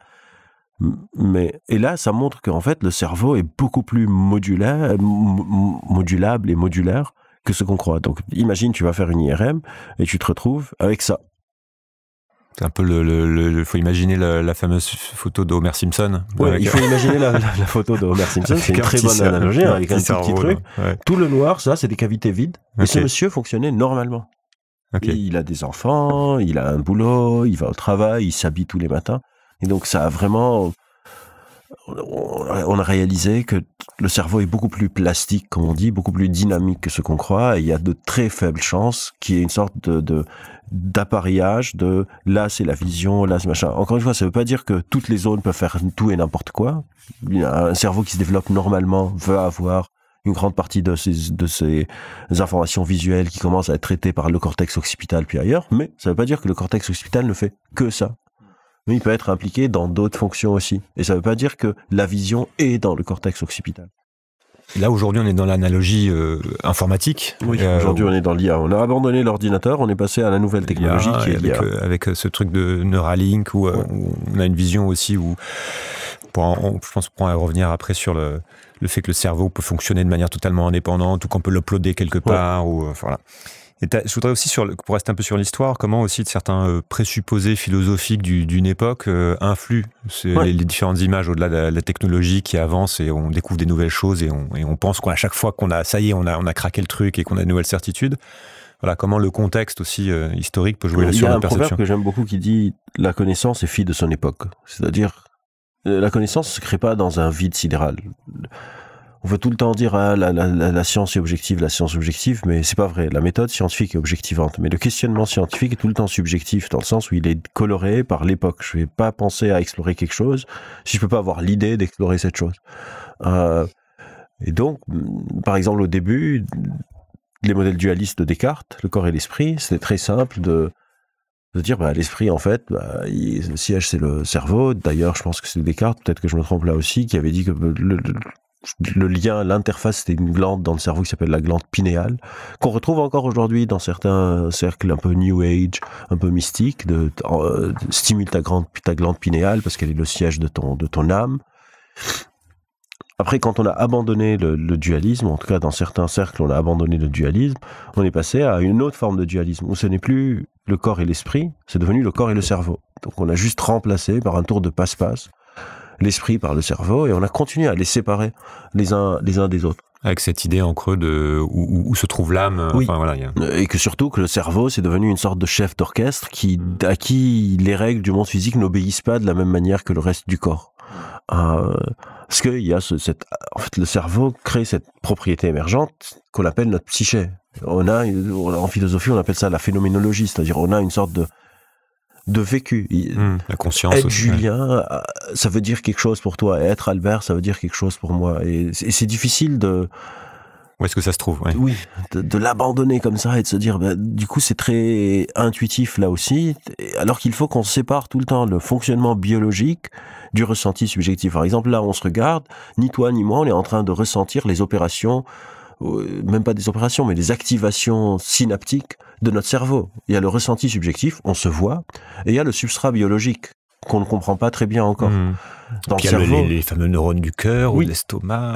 mais, et là, ça montre qu'en fait, le cerveau est beaucoup plus modulaire, modulable et modulaire que ce qu'on croit. Donc, imagine, tu vas faire une IRM et tu te retrouves avec ça. C'est un peu le, Il faut imaginer la, fameuse photo d'Homer Simpson. Oui, il faut imaginer la, photo d'Homer Simpson. C'est une très bonne analogie hein, avec un petit, truc. Tout le noir, ça, c'est des cavités vides. Mais Et ce monsieur fonctionnait normalement. Il a des enfants, il a un boulot, il va au travail, il s'habille tous les matins. Et donc, ça a vraiment, on a réalisé que le cerveau est beaucoup plus plastique, comme on dit, beaucoup plus dynamique que ce qu'on croit, et il y a de très faibles chances qu'il y ait une sorte de d'appareillage, de là c'est la vision, là c'est machin. Encore une fois, ça veut pas dire que toutes les zones peuvent faire tout et n'importe quoi. Un cerveau qui se développe normalement veut avoir une grande partie de ces, de ces informations visuelles qui commencent à être traitées par le cortex occipital puis ailleurs, mais ça veut pas dire que le cortex occipital ne fait que ça. Mais il peut être impliqué dans d'autres fonctions aussi. Et ça veut pas dire que la vision est dans le cortex occipital. Là, aujourd'hui, on est dans l'analogie euh, informatique. Oui, euh, aujourd'hui, on est dans l'IA. On a abandonné l'ordinateur, on est passé à la nouvelle technologie qui est Avec, euh, ce truc de Neuralink, où, on a une vision aussi où, je pense qu'on pourra revenir après sur le, fait que le cerveau peut fonctionner de manière totalement indépendante ou qu'on peut l'uploader quelque part. Ou, voilà. Et je voudrais aussi, sur pour rester un peu sur l'histoire, comment aussi certains euh, présupposés philosophiques d'une époque euh, influent les, différentes images au-delà de la, technologie qui avance et on découvre des nouvelles choses et on, et on pense qu'à chaque fois qu'on a, ça y est, on a, on a craqué le truc et qu'on a de nouvelles certitudes. Voilà, comment le contexte aussi euh, historique peut jouer sur la perception. Il y a un proverbe que j'aime beaucoup qui dit la connaissance est fille de son époque. C'est-à-dire, la connaissance ne se crée pas dans un vide sidéral on veut tout le temps dire ah, la, science est objective, la science objective, mais c'est pas vrai. La méthode scientifique est objectivante, mais le questionnement scientifique est tout le temps subjectif dans le sens où il est coloré par l'époque. Je vais pas penser à explorer quelque chose si je peux pas avoir l'idée d'explorer cette chose. Euh, et donc, mm, par exemple, au début, les modèles dualistes de Descartes, le corps et l'esprit, c'était très simple de, dire bah, l'esprit en fait bah, le siège c'est le cerveau d'ailleurs je pense que c'est Descartes peut-être que je me trompe là aussi qui avait dit que le, le lien, l'interface, c'était une glande dans le cerveau qui s'appelle la glande pinéale, qu'on retrouve encore aujourd'hui dans certains cercles un peu New Age, un peu mystique, de, euh, stimule ta, glande pinéale parce qu'elle est le siège de ton, de ton âme. Après, quand on a abandonné le, le, dualisme, en tout cas dans certains cercles, on a abandonné le dualisme, on est passé à une autre forme de dualisme, où ce n'est plus le corps et l'esprit, c'est devenu le corps et le cerveau. Donc on a juste remplacé par un tour de passe-passe l'esprit par le cerveau, et on a continué à les séparer les uns, les uns des autres avec cette idée en creux de où, se trouve l'âme. Et que surtout que le cerveau, c'est devenu une sorte de chef d'orchestre qui, à qui les règles du monde physique n'obéissent pas de la même manière que le reste du corps. Euh, parce qu'il y a cette, le cerveau crée cette propriété émergente qu'on appelle notre psyché. On a, en philosophie, on appelle ça la phénoménologie, c'est-à-dire on a une sorte de de vécu. Hmm, la conscience être Julien, euh, ça veut dire quelque chose pour toi. Et être Albert, ça veut dire quelque chose pour moi. Et c'est difficile de. Où est-ce que ça se trouve Oui, de, l'abandonner comme ça et de se dire, bah, du coup, c'est très intuitif là aussi, alors qu'il faut qu'on sépare tout le temps le fonctionnement biologique du ressenti subjectif. Par exemple, là, on se regarde, ni toi ni moi, on est en train de ressentir les opérations, euh, même pas des opérations, mais des activations synaptiques de notre cerveau. Il y a le ressenti subjectif, on se voit, et il y a le substrat biologique qu'on ne comprend pas très bien encore. Hmm. Dans le cerveau. Y a les, fameux neurones du cœur ou de l'estomac.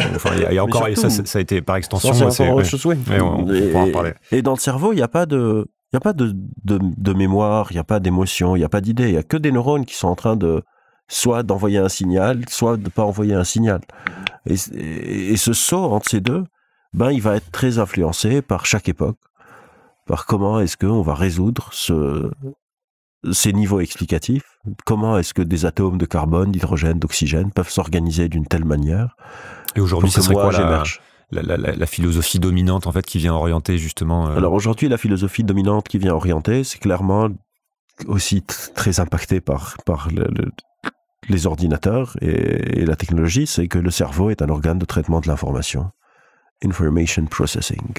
encore, ça, a été par extension. C'est on, et, en Et dans le cerveau, il n'y a pas de, il a pas de, mémoire, il n'y a pas d'émotion, il n'y a pas d'idée. Il n'y a que des neurones qui sont en train de soit d'envoyer un signal, soit de ne pas envoyer un signal. Et, et, ce saut entre ces deux, ben, il va être très influencé par chaque époque, comment est-ce qu'on va résoudre ces niveaux explicatifs Comment est-ce que des atomes de carbone, d'hydrogène, d'oxygène peuvent s'organiser d'une telle manière Et aujourd'hui, ce serait quoi la, philosophie dominante en fait qui vient orienter justement euh, Alors aujourd'hui, la philosophie dominante qui vient orienter, c'est clairement aussi très impacté par, les ordinateurs et la technologie, c'est que le cerveau est un organe de traitement de l'information. Information processing.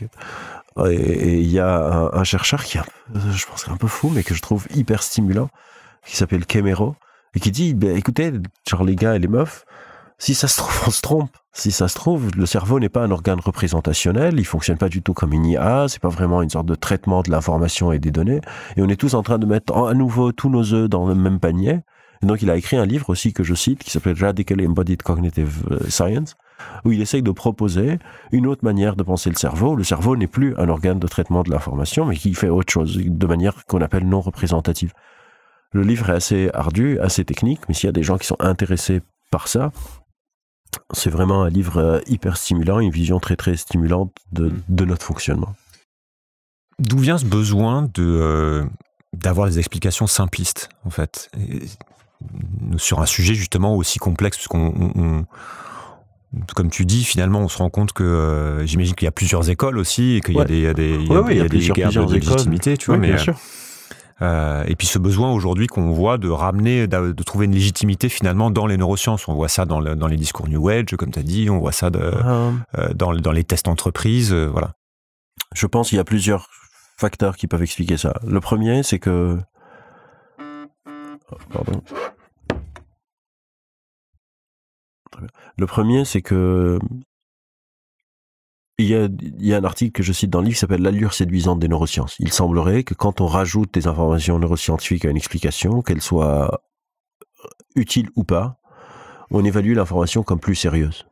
Et il y a un, chercheur qui est, je pense, un peu fou, mais que je trouve hyper stimulant, qui s'appelle Kemero, et qui dit, ben, écoutez, genre les gars et les meufs, si ça se trouve, on se trompe. Si ça se trouve, le cerveau n'est pas un organe représentationnel, il fonctionne pas du tout comme une IA, c'est pas vraiment une sorte de traitement de l'information et des données. Et on est tous en train de mettre à nouveau tous nos œufs dans le même panier. donc, il a écrit un livre aussi que je cite, qui s'appelle Radical Embodied Cognitive euh, Science, où il essaye de proposer une autre manière de penser le cerveau. Le cerveau n'est plus un organe de traitement de l'information, mais qui fait autre chose, de manière qu'on appelle non représentative. Le livre est assez ardu, assez technique, mais s'il y a des gens qui sont intéressés par ça, c'est vraiment un livre euh, hyper stimulant, une vision très très stimulante de, de notre fonctionnement. D'où vient ce besoin de euh, d'avoir des explications simplistes en fait euh, sur un sujet justement aussi complexe puisqu'on comme tu dis, finalement, on se rend compte que euh, j'imagine qu'il y a plusieurs écoles aussi et qu'il y a des, guerres de légitimité, tu vois. Euh, euh, et puis ce besoin aujourd'hui qu'on voit de ramener, de, trouver une légitimité finalement dans les neurosciences. On voit ça dans, les discours New Age, comme tu as dit, on voit ça ah. dans, les tests entreprises, voilà. Je pense qu'il y a plusieurs facteurs qui peuvent expliquer ça. Le premier, c'est que... Oh, pardon. Le premier, c'est que il y, a, un article que je cite dans le livre qui s'appelle L'allure séduisante des neurosciences. Il semblerait que quand on rajoute des informations neuroscientifiques à une explication, qu'elles soient euh, utiles ou pas, on évalue l'information comme plus sérieuse.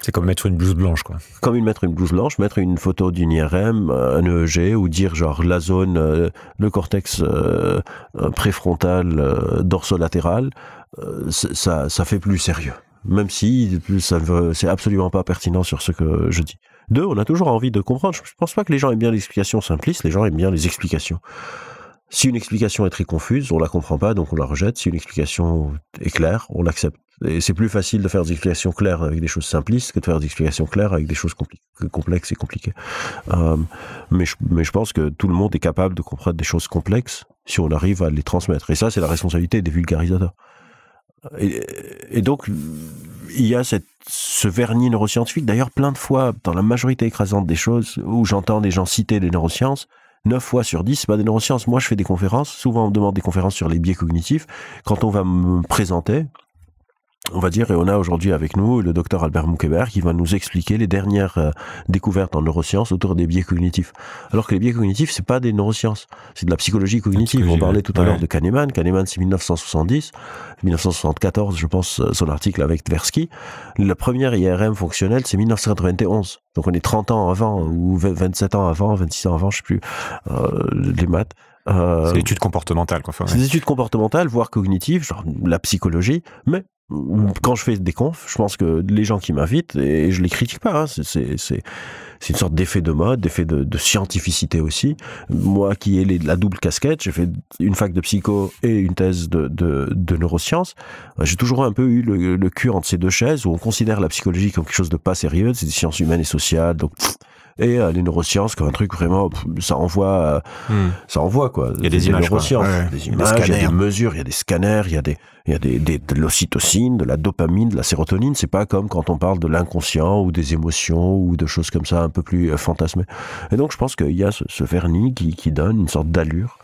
C'est comme mettre une blouse blanche, quoi. Comme mettre une blouse blanche, mettre une photo d'une IRM, euh, un EEG, ou dire genre la zone, euh, le cortex préfrontal, dorsolatéral, ça fait plus sérieux même si ça c'est absolument pas pertinent sur ce que je dis. Deux, on a toujours envie de comprendre. Je pense pas que les gens aiment bien l'explication simpliste, les gens aiment bien les explications. Si une explication est très confuse, on la comprend pas, donc on la rejette. Si une explication est claire, on l'accepte. Et c'est plus facile de faire des explications claires avec des choses simplistes que de faire des explications claires avec des choses complexes et compliquées. Euh, mais je pense que tout le monde est capable de comprendre des choses complexes si on arrive à les transmettre. Et ça, c'est la responsabilité des vulgarisateurs. Et, donc, il y a cette, ce vernis neuroscientifique. D'ailleurs, plein de fois, dans la majorité écrasante des choses, où j'entends des gens citer les neurosciences, 9 fois sur 10, c'est pas des neurosciences. Moi, je fais des conférences. Souvent, on me demande des conférences sur les biais cognitifs. Quand on va me présenter, on va dire, et on a aujourd'hui avec nous le docteur Albert Moukébert qui va nous expliquer les dernières euh, découvertes en neurosciences autour des biais cognitifs. Alors que les biais cognitifs, c'est pas des neurosciences, c'est de la psychologie cognitive. on parlait tout à l'heure de Kahneman. Kahneman, c'est 1970, 1974, je pense, euh, son article avec Tversky. La première IRM fonctionnelle, c'est 1991. Donc on est 30 ans avant, ou 27 ans avant, 26 ans avant, je sais plus, euh, les maths. Euh, c'est l'étude comportementale, quoi. en C'est des études comportementales, voire cognitives, genre la psychologie, mais quand je fais des confs, je pense que les gens qui m'invitent, et je les critique pas, hein, c'est une sorte d'effet de mode, d'effet de, scientificité aussi. Moi qui ai la double casquette, j'ai fait une fac de psycho et une thèse de, neurosciences, j'ai toujours un peu eu le, cul entre ces deux chaises où on considère la psychologie comme quelque chose de pas sérieux, c'est des sciences humaines et sociales, donc et euh, les neurosciences comme un truc vraiment ça envoie euh, hmm. ça envoie quoi il y a des, images neurosciences des il y a des mesures il y a des scanners il y a des il y a des, de l'ocytocine, de la dopamine, de la sérotonine. C'est pas comme quand on parle de l'inconscient ou des émotions ou de choses comme ça un peu plus euh, fantasmées. Et donc, je pense qu'il y a ce, vernis qui, qui, donne une sorte d'allure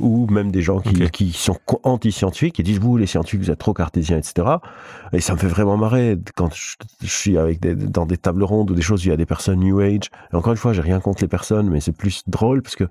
ou même des gens qui, qui sont anti-scientifiques et disent vous les scientifiques vous êtes trop cartésiens etc et ça me fait vraiment marrer quand je, suis avec des, dans des tables rondes ou des choses où il y a des personnes New Age encore une fois j'ai rien contre les personnes mais c'est plus drôle parce que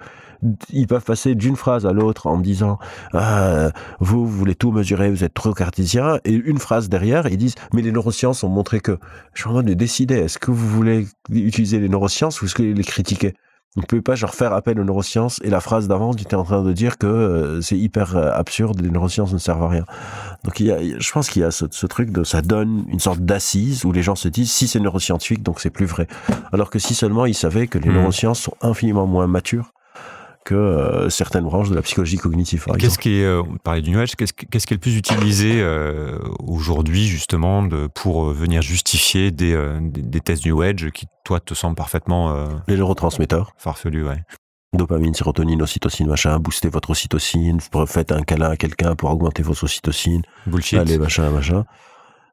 ils peuvent passer d'une phrase à l'autre en me disant ah, vous, voulez tout mesurer, vous êtes trop cartésien, et une phrase derrière, ils disent mais les neurosciences ont montré que. Je suis en train de décider, est-ce que vous voulez utiliser les neurosciences ou est-ce que vous les critiquer vous ne pouvez pas genre faire appel aux neurosciences et la phrase d'avant, tu étais en train de dire que euh, c'est hyper euh, absurde, les neurosciences ne servent à rien. Donc il y a, je pense qu'il y a ce, truc de ça donne une sorte d'assise où les gens se disent si c'est neuroscientifique donc c'est plus vrai. Alors que si seulement ils savaient que les mmh. neurosciences sont infiniment moins matures que euh, certaines branches de la psychologie cognitive. Qu'est-ce qui euh, on parlait du nuage, qu'est-ce qu'elle qui est le plus utilisé euh, aujourd'hui justement pour venir justifier des, tests du wedge qui, toi, te semblent parfaitement... Les neurotransmetteurs. Farfelus, ouais. Dopamine, sérotonine, ocytocine, machin, booster votre ocytocine, faites un câlin à quelqu'un pour augmenter vos ocytocine Bullshit. Allez, machin, machin.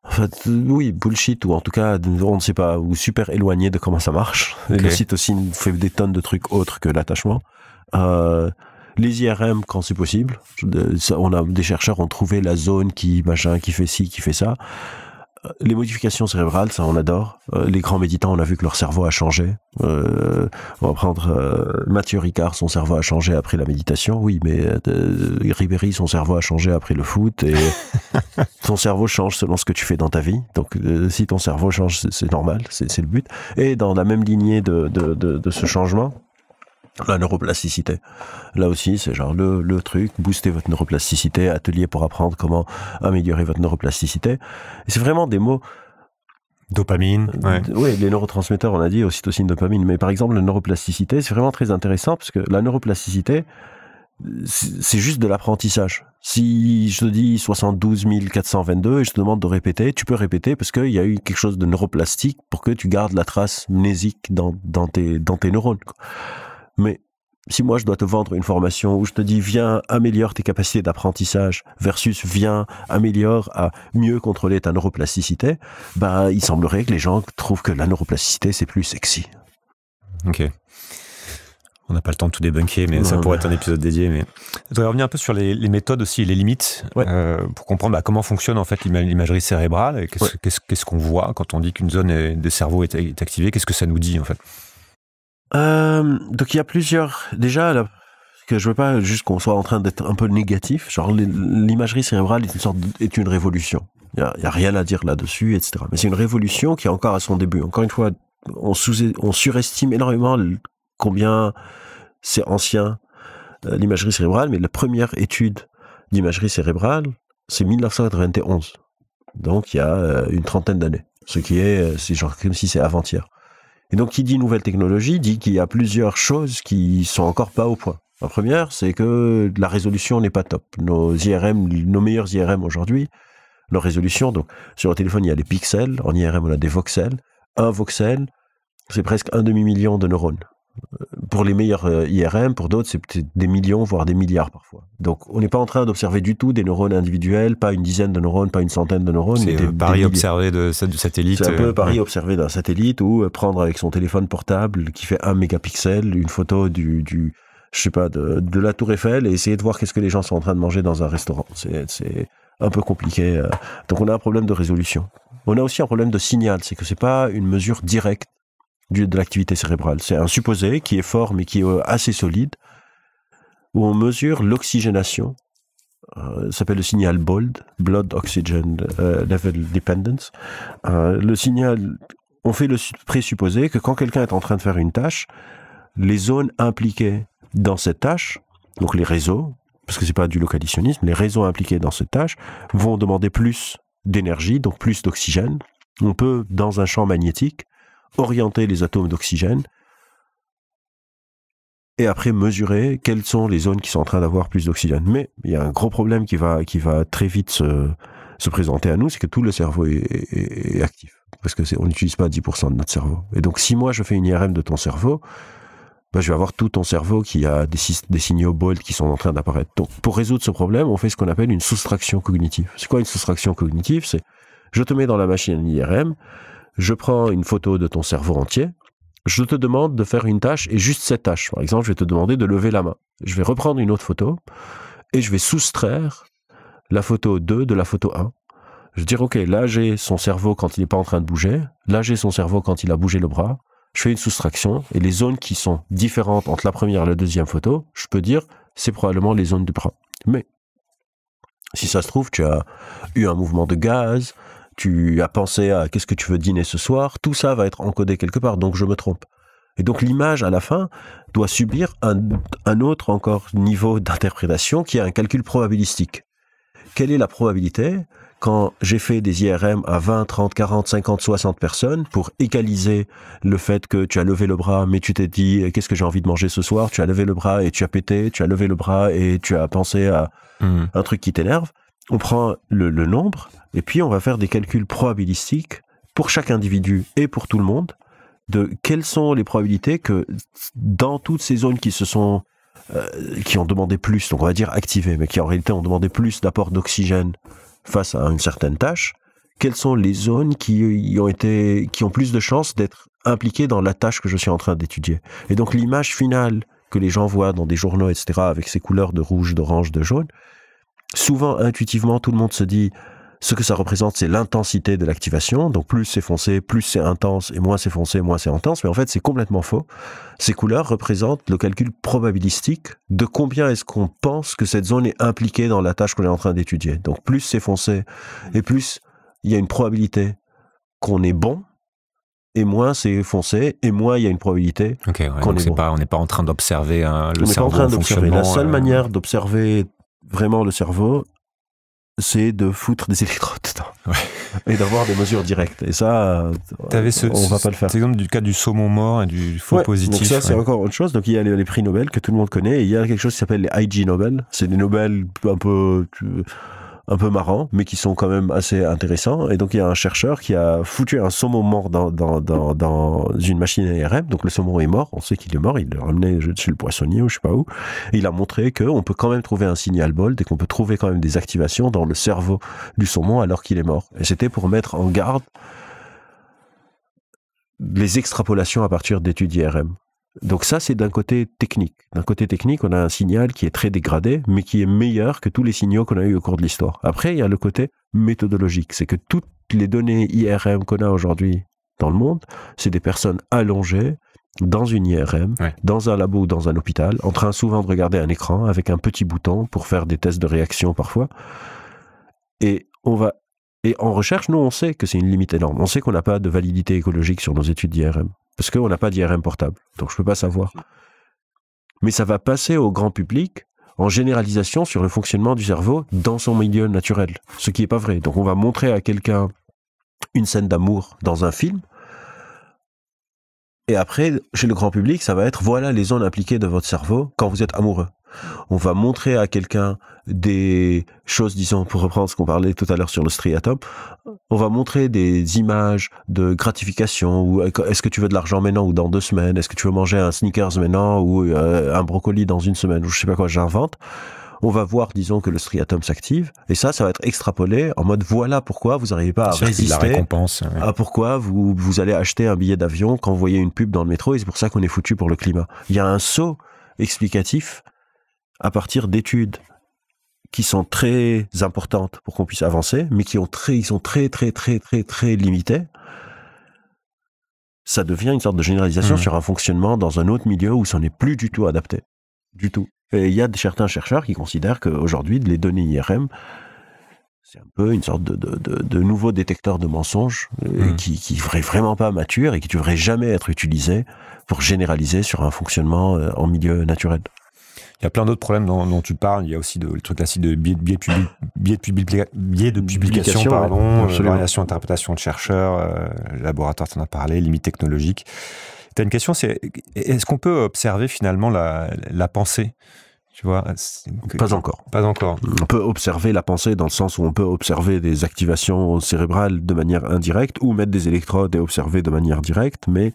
En fait, oui, bullshit, ou en tout cas, on ne sait pas, ou super éloigné de comment ça marche. Okay. L'ocytocine fait des tonnes de trucs autres que l'attachement. Euh, les IRM quand c'est possible. On a des chercheurs ont trouvé la zone qui machin, qui fait ci, qui fait ça. Euh, les modifications cérébrales, ça on adore. Euh, les grands méditants, on a vu que leur cerveau a changé. on va prendre Mathieu Ricard, son cerveau a changé après la méditation, oui, mais Ribéry, son cerveau a changé après le foot. Et ton cerveau change selon ce que tu fais dans ta vie. Donc si ton cerveau change, c'est normal, c'est le but. Et dans la même lignée de ce changement, la neuroplasticité. Là aussi, c'est genre le, truc, booster votre neuroplasticité, atelier pour apprendre comment améliorer votre neuroplasticité. C'est vraiment des mots Dopamine. Euh, ouais. Oui, les neurotransmetteurs, on a dit ocytocine, dopamine. Mais par exemple, la neuroplasticité, c'est vraiment très intéressant parce que la neuroplasticité, c'est juste de l'apprentissage. Si je te dis 72 422 et je te demande de répéter, tu peux répéter parce qu'il y a eu quelque chose de neuroplastique pour que tu gardes la trace mnésique dans, tes, dans tes neurones. Quoi. Mais si moi je dois te vendre une formation où je te dis viens améliore tes capacités d'apprentissage versus viens améliore à mieux contrôler ta neuroplasticité, bah il semblerait que les gens trouvent que la neuroplasticité c'est plus sexy. Ok. On n'a pas le temps de tout débunker, mais ça pourrait être un épisode dédié. Mais je voudrais revenir un peu sur les, méthodes aussi, les limites, euh, pour comprendre bah, comment fonctionne en fait l'imagerie cérébrale. Qu'est-ce qu'on voit quand on dit qu'une zone des cerveaux est, est activée Qu'est-ce que ça nous dit en fait euh, donc il y a plusieurs. Déjà, là, que je veux pas juste qu'on soit en train d'être un peu négatif. Genre l'imagerie cérébrale est une sorte est une révolution. Il y, a, rien à dire là-dessus, etc. Mais c'est une révolution qui est encore à son début. Encore une fois, on on surestime énormément combien c'est ancien euh, l'imagerie cérébrale. Mais la première étude d'imagerie cérébrale, c'est 1991. Donc il y a euh, une trentaine d'années. Ce qui est, c'est genre comme si c'est avant-hier. Et donc, qui dit nouvelle technologie dit qu'il y a plusieurs choses qui sont encore pas au point. La première, c'est que la résolution n'est pas top. Nos IRM, nos meilleurs IRM aujourd'hui, leur résolution, donc sur le téléphone, il y a des pixels, en IRM, on a des voxels. Un voxel, c'est presque un demi-million de neurones pour les meilleurs euh, IRM, pour d'autres, c'est peut-être des millions, voire des milliards parfois. Donc, on n'est pas en train d'observer du tout des neurones individuels, pas une dizaine de neurones, pas une centaine de neurones. C'est un euh, pari observé de, satellite. C'est un peu euh, Paris observé d'un satellite ou prendre avec son téléphone portable qui fait un mégapixel une photo du, je sais pas, de, de, la Tour Eiffel et essayer de voir qu'est-ce que les gens sont en train de manger dans un restaurant. C'est un peu compliqué. Donc, on a un problème de résolution. On a aussi un problème de signal, c'est que c'est pas une mesure directe de l'activité cérébrale. C'est un supposé qui est fort mais qui est euh, assez solide, où on mesure l'oxygénation. Euh, ça s'appelle le signal BOLD, Blood Oxygen euh, Level Dependence. le signal, on fait le présupposé que quand quelqu'un est en train de faire une tâche, les zones impliquées dans cette tâche, donc les réseaux, parce que c'est pas du localisationnisme, les réseaux impliqués dans cette tâche vont demander plus d'énergie, donc plus d'oxygène. On peut, dans un champ magnétique, orienter les atomes d'oxygène et après mesurer quelles sont les zones qui sont en train d'avoir plus d'oxygène. Mais il y a un gros problème qui va, qui va très vite se, présenter à nous, c'est que tout le cerveau est, actif. Parce que on n'utilise pas 10% de notre cerveau. Et donc, si moi je fais une IRM de ton cerveau, bah, je vais avoir tout ton cerveau qui a des, signaux bold qui sont en train d'apparaître. Donc, pour résoudre ce problème, on fait ce qu'on appelle une soustraction cognitive. C'est quoi une soustraction cognitive C'est je te mets dans la machine IRM, je prends une photo de ton cerveau entier, je te demande de faire une tâche et juste cette tâche. Par exemple, je vais te demander de lever la main. Je vais reprendre une autre photo et je vais soustraire la photo 2 de la photo 1. Je vais dire, OK, là j'ai son cerveau quand il n'est pas en train de bouger, là j'ai son cerveau quand il a bougé le bras. Je fais une soustraction et les zones qui sont différentes entre la première et la deuxième photo, je peux dire, c'est probablement les zones du bras. Mais si ça se trouve, tu as eu un mouvement de gaz, tu as pensé à qu'est-ce que tu veux dîner ce soir, tout ça va être encodé quelque part, donc je me trompe. Et donc l'image, à la fin, doit subir un, autre encore niveau d'interprétation qui est un calcul probabilistique. Quelle est la probabilité quand j'ai fait des IRM à 20, 30, 40, 50, 60 personnes pour égaliser le fait que tu as levé le bras, mais tu t'es dit qu'est-ce que j'ai envie de manger ce soir, tu as levé le bras et tu as pété, tu as levé le bras et tu as pensé à mmh. un truc qui t'énerve, on prend le, nombre et puis on va faire des calculs probabilistiques pour chaque individu et pour tout le monde de quelles sont les probabilités que dans toutes ces zones qui se sont euh, qui ont demandé plus, donc on va dire activées, mais qui en réalité ont demandé plus d'apport d'oxygène face à une certaine tâche, quelles sont les zones qui ont été qui ont plus de chances d'être impliquées dans la tâche que je suis en train d'étudier. Et donc l'image finale que les gens voient dans des journaux, etc., avec ces couleurs de rouge, d'orange, de jaune, Souvent, intuitivement, tout le monde se dit, ce que ça représente, c'est l'intensité de l'activation. Donc plus c'est foncé, plus c'est intense, et moins c'est foncé, moins c'est intense. Mais en fait, c'est complètement faux. Ces couleurs représentent le calcul probabilistique de combien est-ce qu'on pense que cette zone est impliquée dans la tâche qu'on est en train d'étudier. Donc plus c'est foncé, et plus il y a une probabilité qu'on est bon, et moins c'est foncé, et moins il y a une probabilité qu'on Pas, on n'est pas en train d'observer hein, le cerveau. en train La seule euh, manière d'observer vraiment le cerveau, c'est de foutre des électrodes dedans. et d'avoir des mesures directes. Et ça, euh, ce, on va pas le faire. C'est l'exemple du cas du saumon mort et du faux positif. Donc ça, c'est encore autre chose. Donc il y a les, les, prix Nobel que tout le monde connaît. Et il y a quelque chose qui s'appelle les IG Nobel. C'est des Nobel un peu un peu marrant, mais qui sont quand même assez intéressants. Et donc, il y a un chercheur qui a foutu un saumon mort dans, dans, dans, dans une machine IRM, Donc, le saumon est mort. On sait qu'il est mort. Il l'a ramené chez le poissonnier ou je sais pas où. Et il a montré qu'on peut quand même trouver un signal bold et qu'on peut trouver quand même des activations dans le cerveau du saumon alors qu'il est mort. Et c'était pour mettre en garde les extrapolations à partir d'études IRM. Donc ça, c'est d'un côté technique. D'un côté technique, on a un signal qui est très dégradé, mais qui est meilleur que tous les signaux qu'on a eu au cours de l'histoire. Après, il y a le côté méthodologique. C'est que toutes les données IRM qu'on a aujourd'hui dans le monde, c'est des personnes allongées dans une IRM, dans un labo ou dans un hôpital, en train souvent de regarder un écran avec un petit bouton pour faire des tests de réaction parfois. Et on va et en recherche, nous, on sait que c'est une limite énorme. On sait qu'on n'a pas de validité écologique sur nos études d'IRM parce qu'on n'a pas d'IRM portable, donc je ne peux pas savoir. Mais ça va passer au grand public en généralisation sur le fonctionnement du cerveau dans son milieu naturel, ce qui n'est pas vrai. Donc on va montrer à quelqu'un une scène d'amour dans un film, et après, chez le grand public, ça va être voilà les zones impliquées de votre cerveau quand vous êtes amoureux on va montrer à quelqu'un des choses, disons, pour reprendre ce qu'on parlait tout à l'heure sur le striatum, on va montrer des images de gratification, ou euh, est-ce que tu veux de l'argent maintenant ou dans deux semaines, est-ce que tu veux manger un sneakers maintenant ou euh, un brocoli dans une semaine, ou je sais pas quoi, j'invente. On va voir, disons, que le striatum s'active, et ça, ça va être extrapolé en mode voilà pourquoi vous n'arrivez pas à résister. La récompense. À pourquoi vous, vous allez acheter un billet d'avion quand vous voyez une pub dans le métro, et c'est pour ça qu'on est foutu pour le climat. Il y a un saut explicatif à partir d'études qui sont très importantes pour qu'on puisse avancer, mais qui très, ils sont très, très, très, très, très limitées, ça devient une sorte de généralisation mmh. sur un fonctionnement dans un autre milieu où ça n'est plus du tout adapté. Du tout. Et il y a certains chercheurs qui considèrent qu'aujourd'hui, les données IRM, c'est un peu une sorte de, de nouveau détecteur de mensonges euh, mmh. qui ne serait vraiment pas mature et qui ne devrait jamais être utilisé pour généraliser sur un fonctionnement euh, en milieu naturel. Il y a plein d'autres problèmes dont, tu parles. Il y a aussi le truc classique de biais, biais, de, biais de, publication, pardon, euh, variation interprétation de chercheurs, euh, laboratoire, tu en as parlé, limites technologique. Tu as une question, c'est est-ce qu'on peut observer finalement la, pensée tu vois, pas encore. Pas encore. On peut observer la pensée dans le sens où on peut observer des activations cérébrales de manière indirecte ou mettre des électrodes et observer de manière directe, mais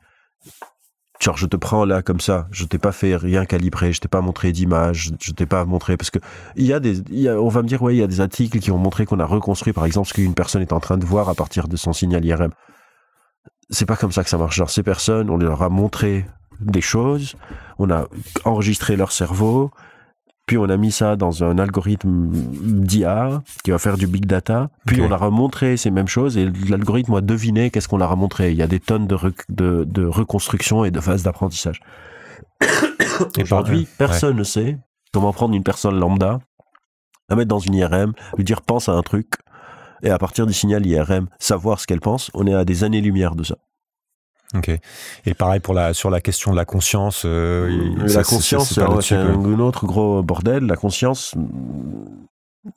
genre je te prends là comme ça, je t'ai pas fait rien calibrer, je t'ai pas montré d'image, je t'ai pas montré parce que il y a des, on va me dire ouais il y a des articles qui ont montré qu'on a reconstruit par exemple ce qu'une personne est en train de voir à partir de son signal IRM. C'est pas comme ça que ça marche. Genre ces personnes, on leur a montré des choses, on a enregistré leur cerveau, puis on a mis ça dans un algorithme d'IA qui va faire du big data, puis on a remontré ces mêmes choses et l'algorithme a deviné qu'est-ce qu'on a remontré. Il y a des tonnes de, de, reconstruction et de phases d'apprentissage. Aujourd'hui, personne ne sait comment prendre une personne lambda, la mettre dans une IRM, lui dire pense à un truc, et à partir du signal IRM, savoir ce qu'elle pense, on est à des années-lumière de ça. Ok. Et pareil pour la sur la question de la conscience. Euh, euh, la conscience, c'est euh, un, autre gros bordel. La conscience. Mm,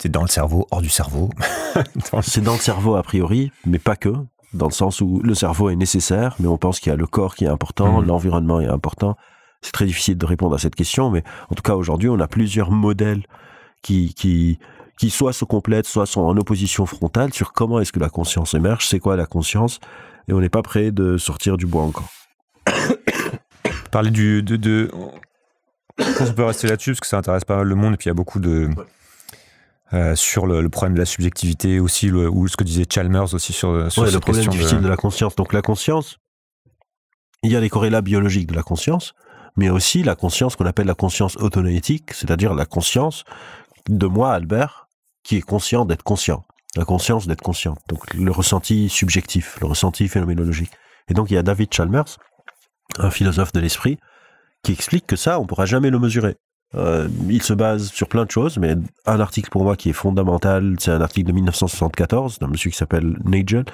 c'est dans le cerveau, hors du cerveau. c'est dans le cerveau a priori, mais pas que. Dans le sens où le cerveau est nécessaire, mais on pense qu'il y a le corps qui est important, mhm. l'environnement est important. C'est très difficile de répondre à cette question, mais en tout cas aujourd'hui, on a plusieurs modèles qui, qui qui soit se complètent, soit sont en opposition frontale sur comment est-ce que la conscience émerge, c'est quoi la conscience, et on n'est pas prêt de sortir du bois encore. Parler du, de, de... Je pense qu'on peut rester là-dessus parce que ça intéresse pas mal le monde et puis il y a beaucoup de... Euh, sur le, problème de la subjectivité aussi, le, ou ce que disait Chalmers aussi sur, sur Oui, le problème difficile de... la conscience. Donc la conscience, il y a les corrélats biologiques de la conscience, mais aussi la conscience qu'on appelle la conscience autonoétique, c'est-à-dire la conscience de moi, Albert, qui est conscient d'être conscient, la conscience d'être conscient, donc le ressenti subjectif, le ressenti phénoménologique. Et donc il y a David Chalmers, un philosophe de l'esprit, qui explique que ça, on ne pourra jamais le mesurer. Euh, il se base sur plein de choses, mais un article pour moi qui est fondamental, c'est un article de 1974 d'un monsieur qui s'appelle Nagel,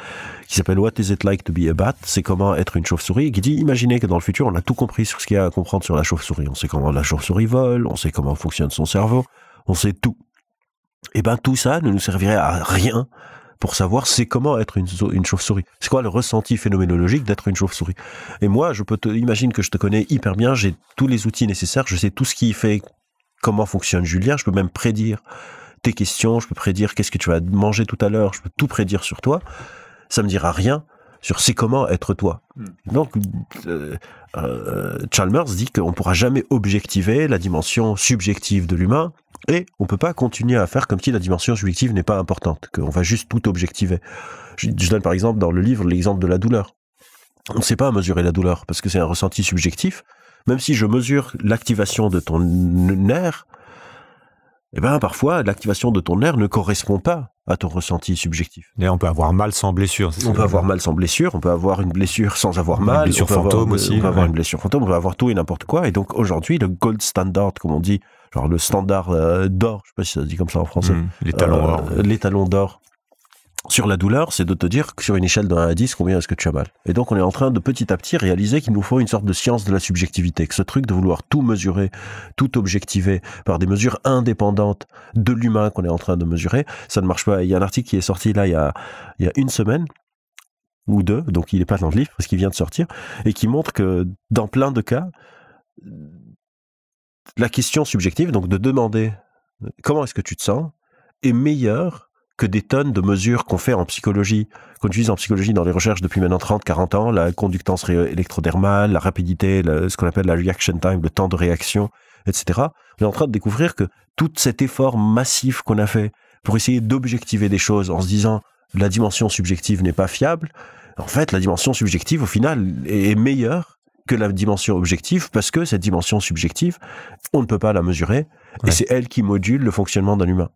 qui s'appelle What is it like to be a bat C'est comment être une chauve-souris, qui dit imaginez que dans le futur, on a tout compris sur ce qu'il y a à comprendre sur la chauve-souris. On sait comment la chauve-souris vole, on sait comment fonctionne son cerveau, on sait tout eh ben tout ça ne nous servirait à rien pour savoir c'est comment être une, chauve-souris. C'est quoi le ressenti phénoménologique d'être une chauve-souris Et moi, je peux te, que je te connais hyper bien, j'ai tous les outils nécessaires, je sais tout ce qui fait comment fonctionne Julien, je peux même prédire tes questions, je peux prédire qu'est-ce que tu vas manger tout à l'heure, je peux tout prédire sur toi. Ça me dira rien sur c'est comment être toi. Hmm. Donc, euh, euh, Chalmers dit qu'on ne pourra jamais objectiver la dimension subjective de l'humain et on ne peut pas continuer à faire comme si la dimension subjective n'est pas importante, qu'on va juste tout objectiver. je donne par exemple dans le livre l'exemple de la douleur. On ne sait pas mesurer la douleur parce que c'est un ressenti subjectif. Même si je mesure l'activation de ton nerf, eh ben, parfois, l'activation de ton nerf ne correspond pas à ton ressenti subjectif. Mais on peut avoir mal sans blessure. On peut avoir mal sans blessure, on peut avoir une blessure sans avoir mal. Une blessure fantôme aussi. On peut avoir une blessure fantôme, on peut avoir tout et n'importe quoi. Et donc, aujourd'hui, le gold standard, comme on dit, genre le standard euh, d'or, je sais pas si ça se dit comme ça en français. Hmm, les talons euh, Les talons d'or sur la douleur, c'est de te dire que sur une échelle de 1 à 10, combien est-ce que tu as mal. Et donc on est en train de petit à petit réaliser qu'il nous faut une sorte de science de la subjectivité, que ce truc de vouloir tout mesurer, tout objectiver par des mesures indépendantes de l'humain qu'on est en train de mesurer, ça ne marche pas. Il y a un article qui est sorti là il y a, une semaine ou deux, donc il n'est pas dans le livre parce qu'il vient de sortir, et qui montre que dans plein de cas, la question subjective, donc de demander comment est-ce que tu te sens, est meilleure que des tonnes de mesures qu'on fait en psychologie, qu'on utilise en psychologie dans les recherches depuis maintenant 30, 40 ans, la conductance électrodermale, la rapidité, ce qu'on appelle la reaction time, le temps de réaction, etc. On est en train de découvrir que tout cet effort massif qu'on a fait pour essayer d'objectiver des choses en se disant la dimension subjective n'est pas fiable, en fait, la dimension subjective, au final, est meilleure que la dimension objective, parce que cette dimension subjective, on ne peut pas la mesurer, et c'est elle qui module le fonctionnement d'un humain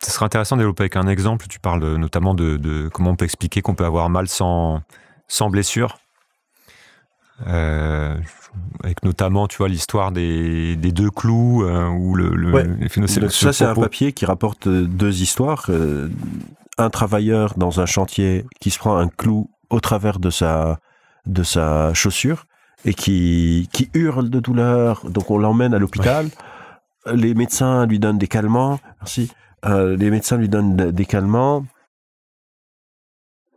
ce serait intéressant de développer avec un exemple. Tu parles notamment de, comment on peut expliquer qu'on peut avoir mal sans, sans blessure. Euh, avec notamment, tu vois, l'histoire des, des, deux clous euh, ou le, Ça, c'est un papier qui rapporte euh, deux histoires. un travailleur dans un chantier qui se prend un clou au travers de sa, de sa chaussure et qui, qui hurle de douleur. Donc, on l'emmène à l'hôpital les médecins lui donnent des calmants. Merci. Euh, les médecins lui donnent des calmants.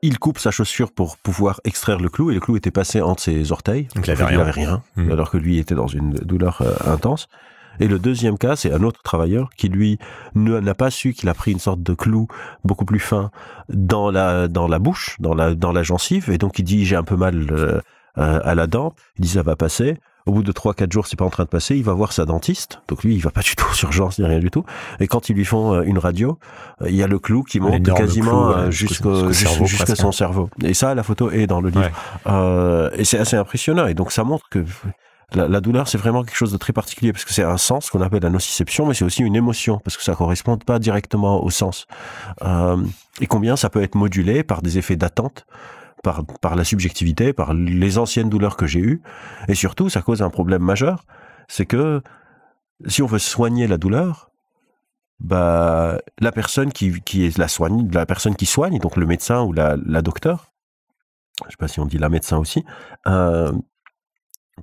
Il coupe sa chaussure pour pouvoir extraire le clou et le clou était passé entre ses orteils. il n'avait rien. Mmh. Alors que lui était dans une douleur euh, intense. Et le deuxième cas, c'est un autre travailleur qui, lui, n'a pas su qu'il a pris une sorte de clou beaucoup plus fin dans la, dans la bouche, dans la, dans la gencive. Et donc, il dit, j'ai un peu mal euh, à la dent. Il dit, ça va passer. Au bout de 3-4 jours, c'est pas en train de passer, il va voir sa dentiste. Donc lui, il va pas du tout aux urgences ni rien du tout. Et quand ils lui font euh, une radio, euh, il y a le clou qui monte quasiment euh, jusqu'à son cerveau. Et ça, la photo est dans le livre. et c'est assez impressionnant. Et donc ça montre que la, douleur, c'est vraiment quelque chose de très particulier parce que c'est un sens qu'on appelle la nociception, mais c'est aussi une émotion parce que ça correspond pas directement au sens. et combien ça peut être modulé par des effets d'attente, par, la subjectivité, par les anciennes douleurs que j'ai eues. Et surtout, ça cause un problème majeur, c'est que si on veut soigner la douleur, bah, la personne qui, qui est la soigne, la personne qui soigne, donc le médecin ou la, docteur, je sais pas si on dit la médecin aussi, euh,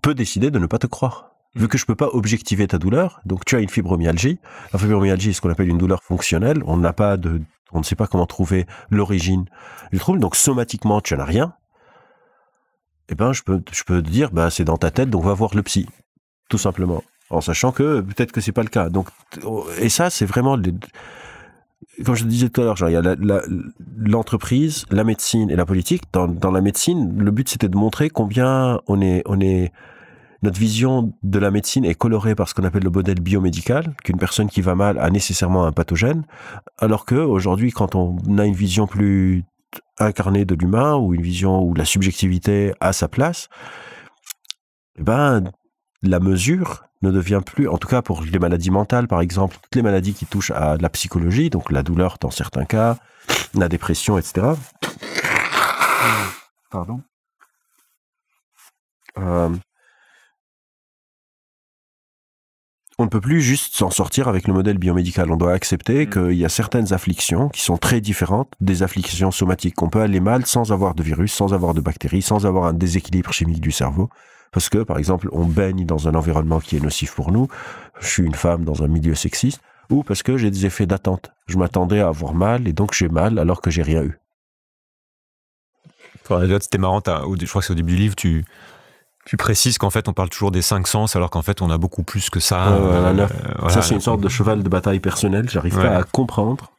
peut décider de ne pas te croire. Mm. Vu que je peux pas objectiver ta douleur, donc tu as une fibromyalgie. La fibromyalgie, c'est ce qu'on appelle une douleur fonctionnelle. On n'a pas de on ne sait pas comment trouver l'origine du trouble. Donc somatiquement, tu n'as rien. Eh ben, je peux, je peux te dire, ben, c'est dans ta tête, donc va voir le psy, tout simplement. En sachant que peut-être que c'est pas le cas. Donc, oh, et ça, c'est vraiment, comme je disais tout à l'heure, il y a l'entreprise, la, médecine et la politique. Dans, la médecine, le but c'était de montrer combien on est notre vision de la médecine est colorée par ce qu'on appelle le modèle biomédical, qu'une personne qui va mal a nécessairement un pathogène, alors que quand on a une vision plus incarnée de l'humain ou une vision où la subjectivité a sa place, eh ben la mesure ne devient plus, en tout cas pour les maladies mentales par exemple, toutes les maladies qui touchent à la psychologie, donc la douleur dans certains cas, la dépression, etc. Pardon. Euh, on ne peut plus juste s'en sortir avec le modèle biomédical. On doit accepter mm. qu'il y a certaines afflictions qui sont très différentes des afflictions somatiques. Qu'on peut aller mal sans avoir de virus, sans avoir de bactéries, sans avoir un déséquilibre chimique du cerveau. Parce que, par exemple, on baigne dans un environnement qui est nocif pour nous. Je suis une femme dans un milieu sexiste. Ou parce que j'ai des effets d'attente. Je m'attendais à avoir mal et donc j'ai mal alors que j'ai rien eu. C'était marrant, je crois que c'est au début du livre, tu, tu précises qu'en fait on parle toujours des cinq sens alors qu'en fait on a beaucoup plus que ça. Euh, ça c'est une sorte de cheval de bataille personnel, j'arrive pas à comprendre.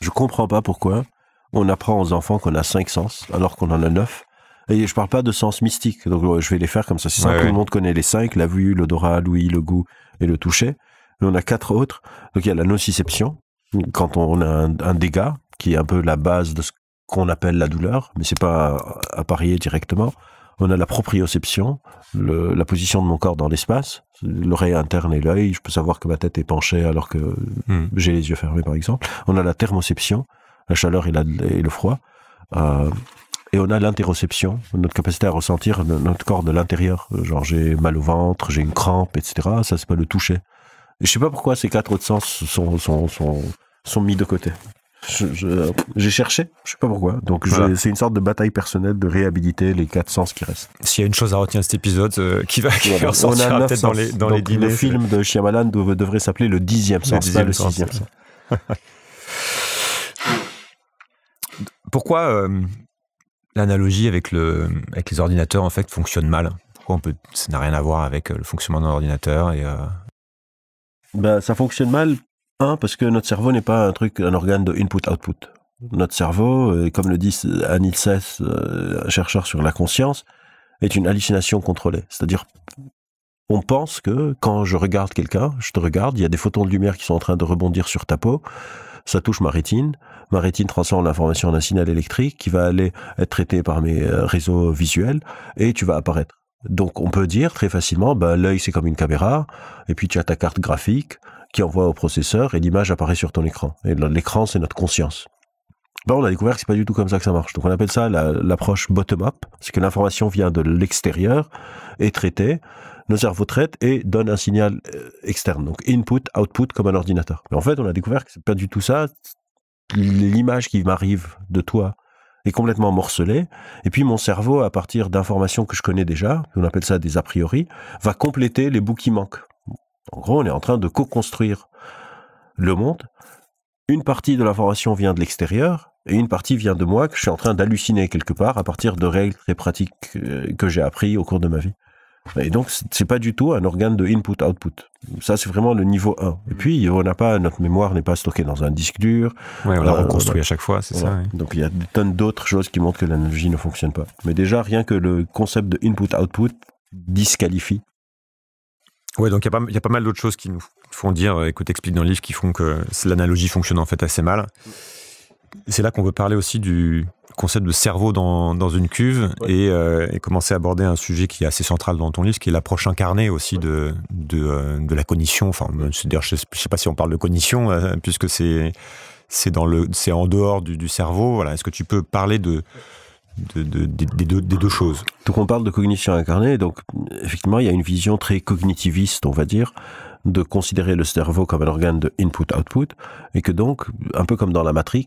Je comprends pas pourquoi on apprend aux enfants qu'on a cinq sens alors qu'on en a neuf. Et je parle pas de sens mystique, donc je vais les faire comme ça. C'est tout le monde connaît les cinq, la vue, l'odorat, l'ouïe, le goût et le toucher. Mais on a quatre autres. Donc il y a la nociception, quand on a un, dégât, qui est un peu la base de ce qu'on appelle la douleur, mais c'est pas à parier directement. On a la proprioception, la position de mon corps dans l'espace, l'oreille interne et l'œil. Je peux savoir que ma tête est penchée alors que hmm. j'ai les yeux fermés, par exemple. On a la thermoception, la chaleur et, le froid. Euh, et on a l'interoception, notre capacité à ressentir notre corps de l'intérieur. Genre, j'ai mal au ventre, j'ai une crampe, etc. Ça, c'est pas le toucher. Je sais pas pourquoi ces quatre autres sens sont mis de côté. J'ai cherché, je sais pas pourquoi. Donc c'est une sorte de bataille personnelle de réhabiliter les quatre sens qui restent. S'il y a une chose à retenir de cet épisode, euh, qui va qui peut-être dans les, dans les dîners, Le film de Shyamalan devrait s'appeler le dixième sens, le sixième Pourquoi euh, l'analogie avec, le, avec les ordinateurs en fait fonctionne mal Pourquoi on peut, ça n'a rien à voir avec euh, le fonctionnement d'un ordinateur et, ben, ça fonctionne mal un, parce que notre cerveau n'est pas un truc, un organe de input-output. Notre cerveau, euh, comme le dit Anil Seth, chercheur sur la conscience, est une hallucination contrôlée. C'est-à-dire, on pense que quand je regarde quelqu'un, je te regarde, il y a des photons de lumière qui sont en train de rebondir sur ta peau, ça touche ma rétine, ma rétine transforme l'information en un signal électrique qui va aller être traité par mes euh, réseaux visuels et tu vas apparaître. Donc on peut dire très facilement, bah, l'œil c'est comme une caméra, et puis tu as ta carte graphique, qui envoie au processeur et l'image apparaît sur ton écran. Et l'écran, c'est notre conscience. Bah, on a découvert que c'est pas du tout comme ça que ça marche. Donc on appelle ça l'approche bottom-up, c'est que l'information vient de l'extérieur, est traitée, nos cerveaux traitent et donne un signal euh, externe. Donc input, output comme un ordinateur. Mais en fait, on a découvert que c'est pas du tout ça. L'image qui m'arrive de toi est complètement morcelée. Et puis mon cerveau, à partir d'informations que je connais déjà, on appelle ça des a priori, va compléter les bouts qui manquent. En gros, on est en train de co-construire le monde. Une partie de l'information vient de l'extérieur et une partie vient de moi que je suis en train d'halluciner quelque part à partir de règles très pratiques euh, que j'ai appris au cours de ma vie. Et donc, ce n'est pas du tout un organe de input-output. Ça, c'est vraiment le niveau 1. Et puis, mmh. on n'a pas, notre mémoire n'est pas stockée dans un disque dur. on la euh, reconstruit à chaque fois, c'est ça. Donc, il y a des tonnes d'autres choses qui montrent que l'analogie ne fonctionne pas. Mais déjà, rien que le concept de input-output disqualifie Ouais, donc il y, a pas mal d'autres choses qui nous font dire et euh, que tu expliques dans le livre qui font que l'analogie fonctionne en fait assez mal. C'est là qu'on veut parler aussi du concept de cerveau dans, une cuve euh, et, commencer à aborder un sujet qui est assez central dans ton livre, qui est l'approche incarnée aussi de, euh, de, la cognition. Enfin, je ne sais pas si on parle de cognition, puisque c'est en dehors du, du cerveau voilà est-ce que tu peux parler de de, des, deux, choses. Donc on parle de cognition incarnée, donc effectivement il y a une vision très cognitiviste, on va dire, de considérer le cerveau comme un organe de input-output, et que donc, un peu comme dans la Matrix,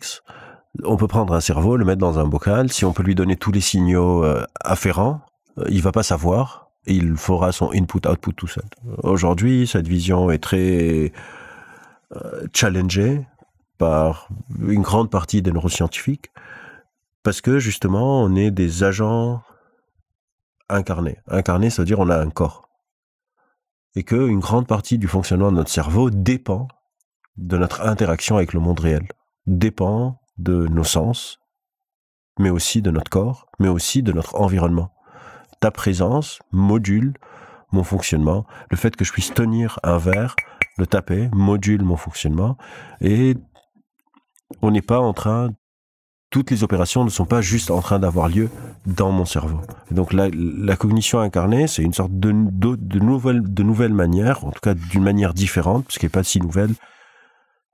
on peut prendre un cerveau, le mettre dans un bocal, si on peut lui donner tous les signaux euh, afférents, euh, il va pas savoir, il fera son input-output tout seul. Aujourd'hui, cette vision est très euh, challengée par une grande partie des neuroscientifiques, parce que justement, on est des agents incarnés. Incarnés, ça veut dire on a un corps. Et qu'une grande partie du fonctionnement de notre cerveau dépend de notre interaction avec le monde réel, dépend de nos sens, mais aussi de notre corps, mais aussi de notre environnement. Ta présence module mon fonctionnement, le fait que je puisse tenir un verre, le taper, module mon fonctionnement, et on n'est pas en train toutes les opérations ne sont pas juste en train d'avoir lieu dans mon cerveau. donc la, la cognition incarnée, c'est une sorte de, de, nouvelle, de manière, en tout cas d'une manière différente, parce qu'elle n'est pas si nouvelle.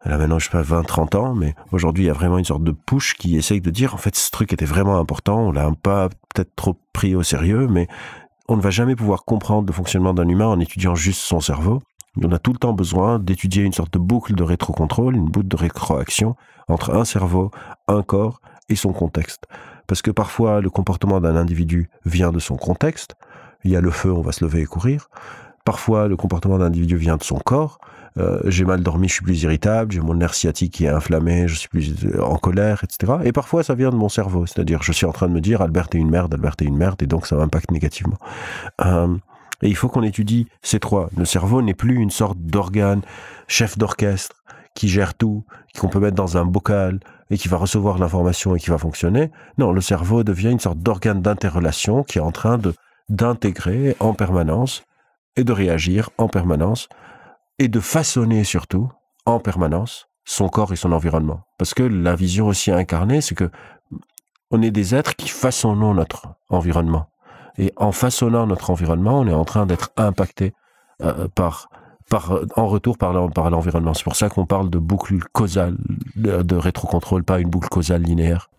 Elle a maintenant, je sais pas, 20, 30 ans, mais aujourd'hui, il y a vraiment une sorte de push qui essaye de dire, en fait, ce truc était vraiment important, on l'a pas peut-être trop pris au sérieux, mais on ne va jamais pouvoir comprendre le fonctionnement d'un humain en étudiant juste son cerveau on a tout le temps besoin d'étudier une sorte de boucle de rétrocontrôle, une boucle de rétroaction entre un cerveau, un corps et son contexte. Parce que parfois, le comportement d'un individu vient de son contexte. Il y a le feu, on va se lever et courir. Parfois, le comportement d'un individu vient de son corps. Euh, j'ai mal dormi, je suis plus irritable, j'ai mon nerf sciatique qui est inflammé, je suis plus euh, en colère, etc. Et parfois, ça vient de mon cerveau, c'est-à-dire je suis en train de me dire Albert est une merde, Albert est une merde, et donc ça m'impacte négativement. Euh, et il faut qu'on étudie ces trois. Le cerveau n'est plus une sorte d'organe chef d'orchestre qui gère tout, qu'on peut mettre dans un bocal et qui va recevoir l'information et qui va fonctionner. Non, le cerveau devient une sorte d'organe d'interrelation qui est en train de d'intégrer en permanence et de réagir en permanence et de façonner surtout en permanence son corps et son environnement. Parce que la vision aussi incarnée, c'est que on est des êtres qui façonnons notre environnement. Et en façonnant notre environnement, on est en train d'être impacté euh, par, par, en retour par l'environnement. C'est pour ça qu'on parle de boucle causale, de rétrocontrôle, pas une boucle causale linéaire.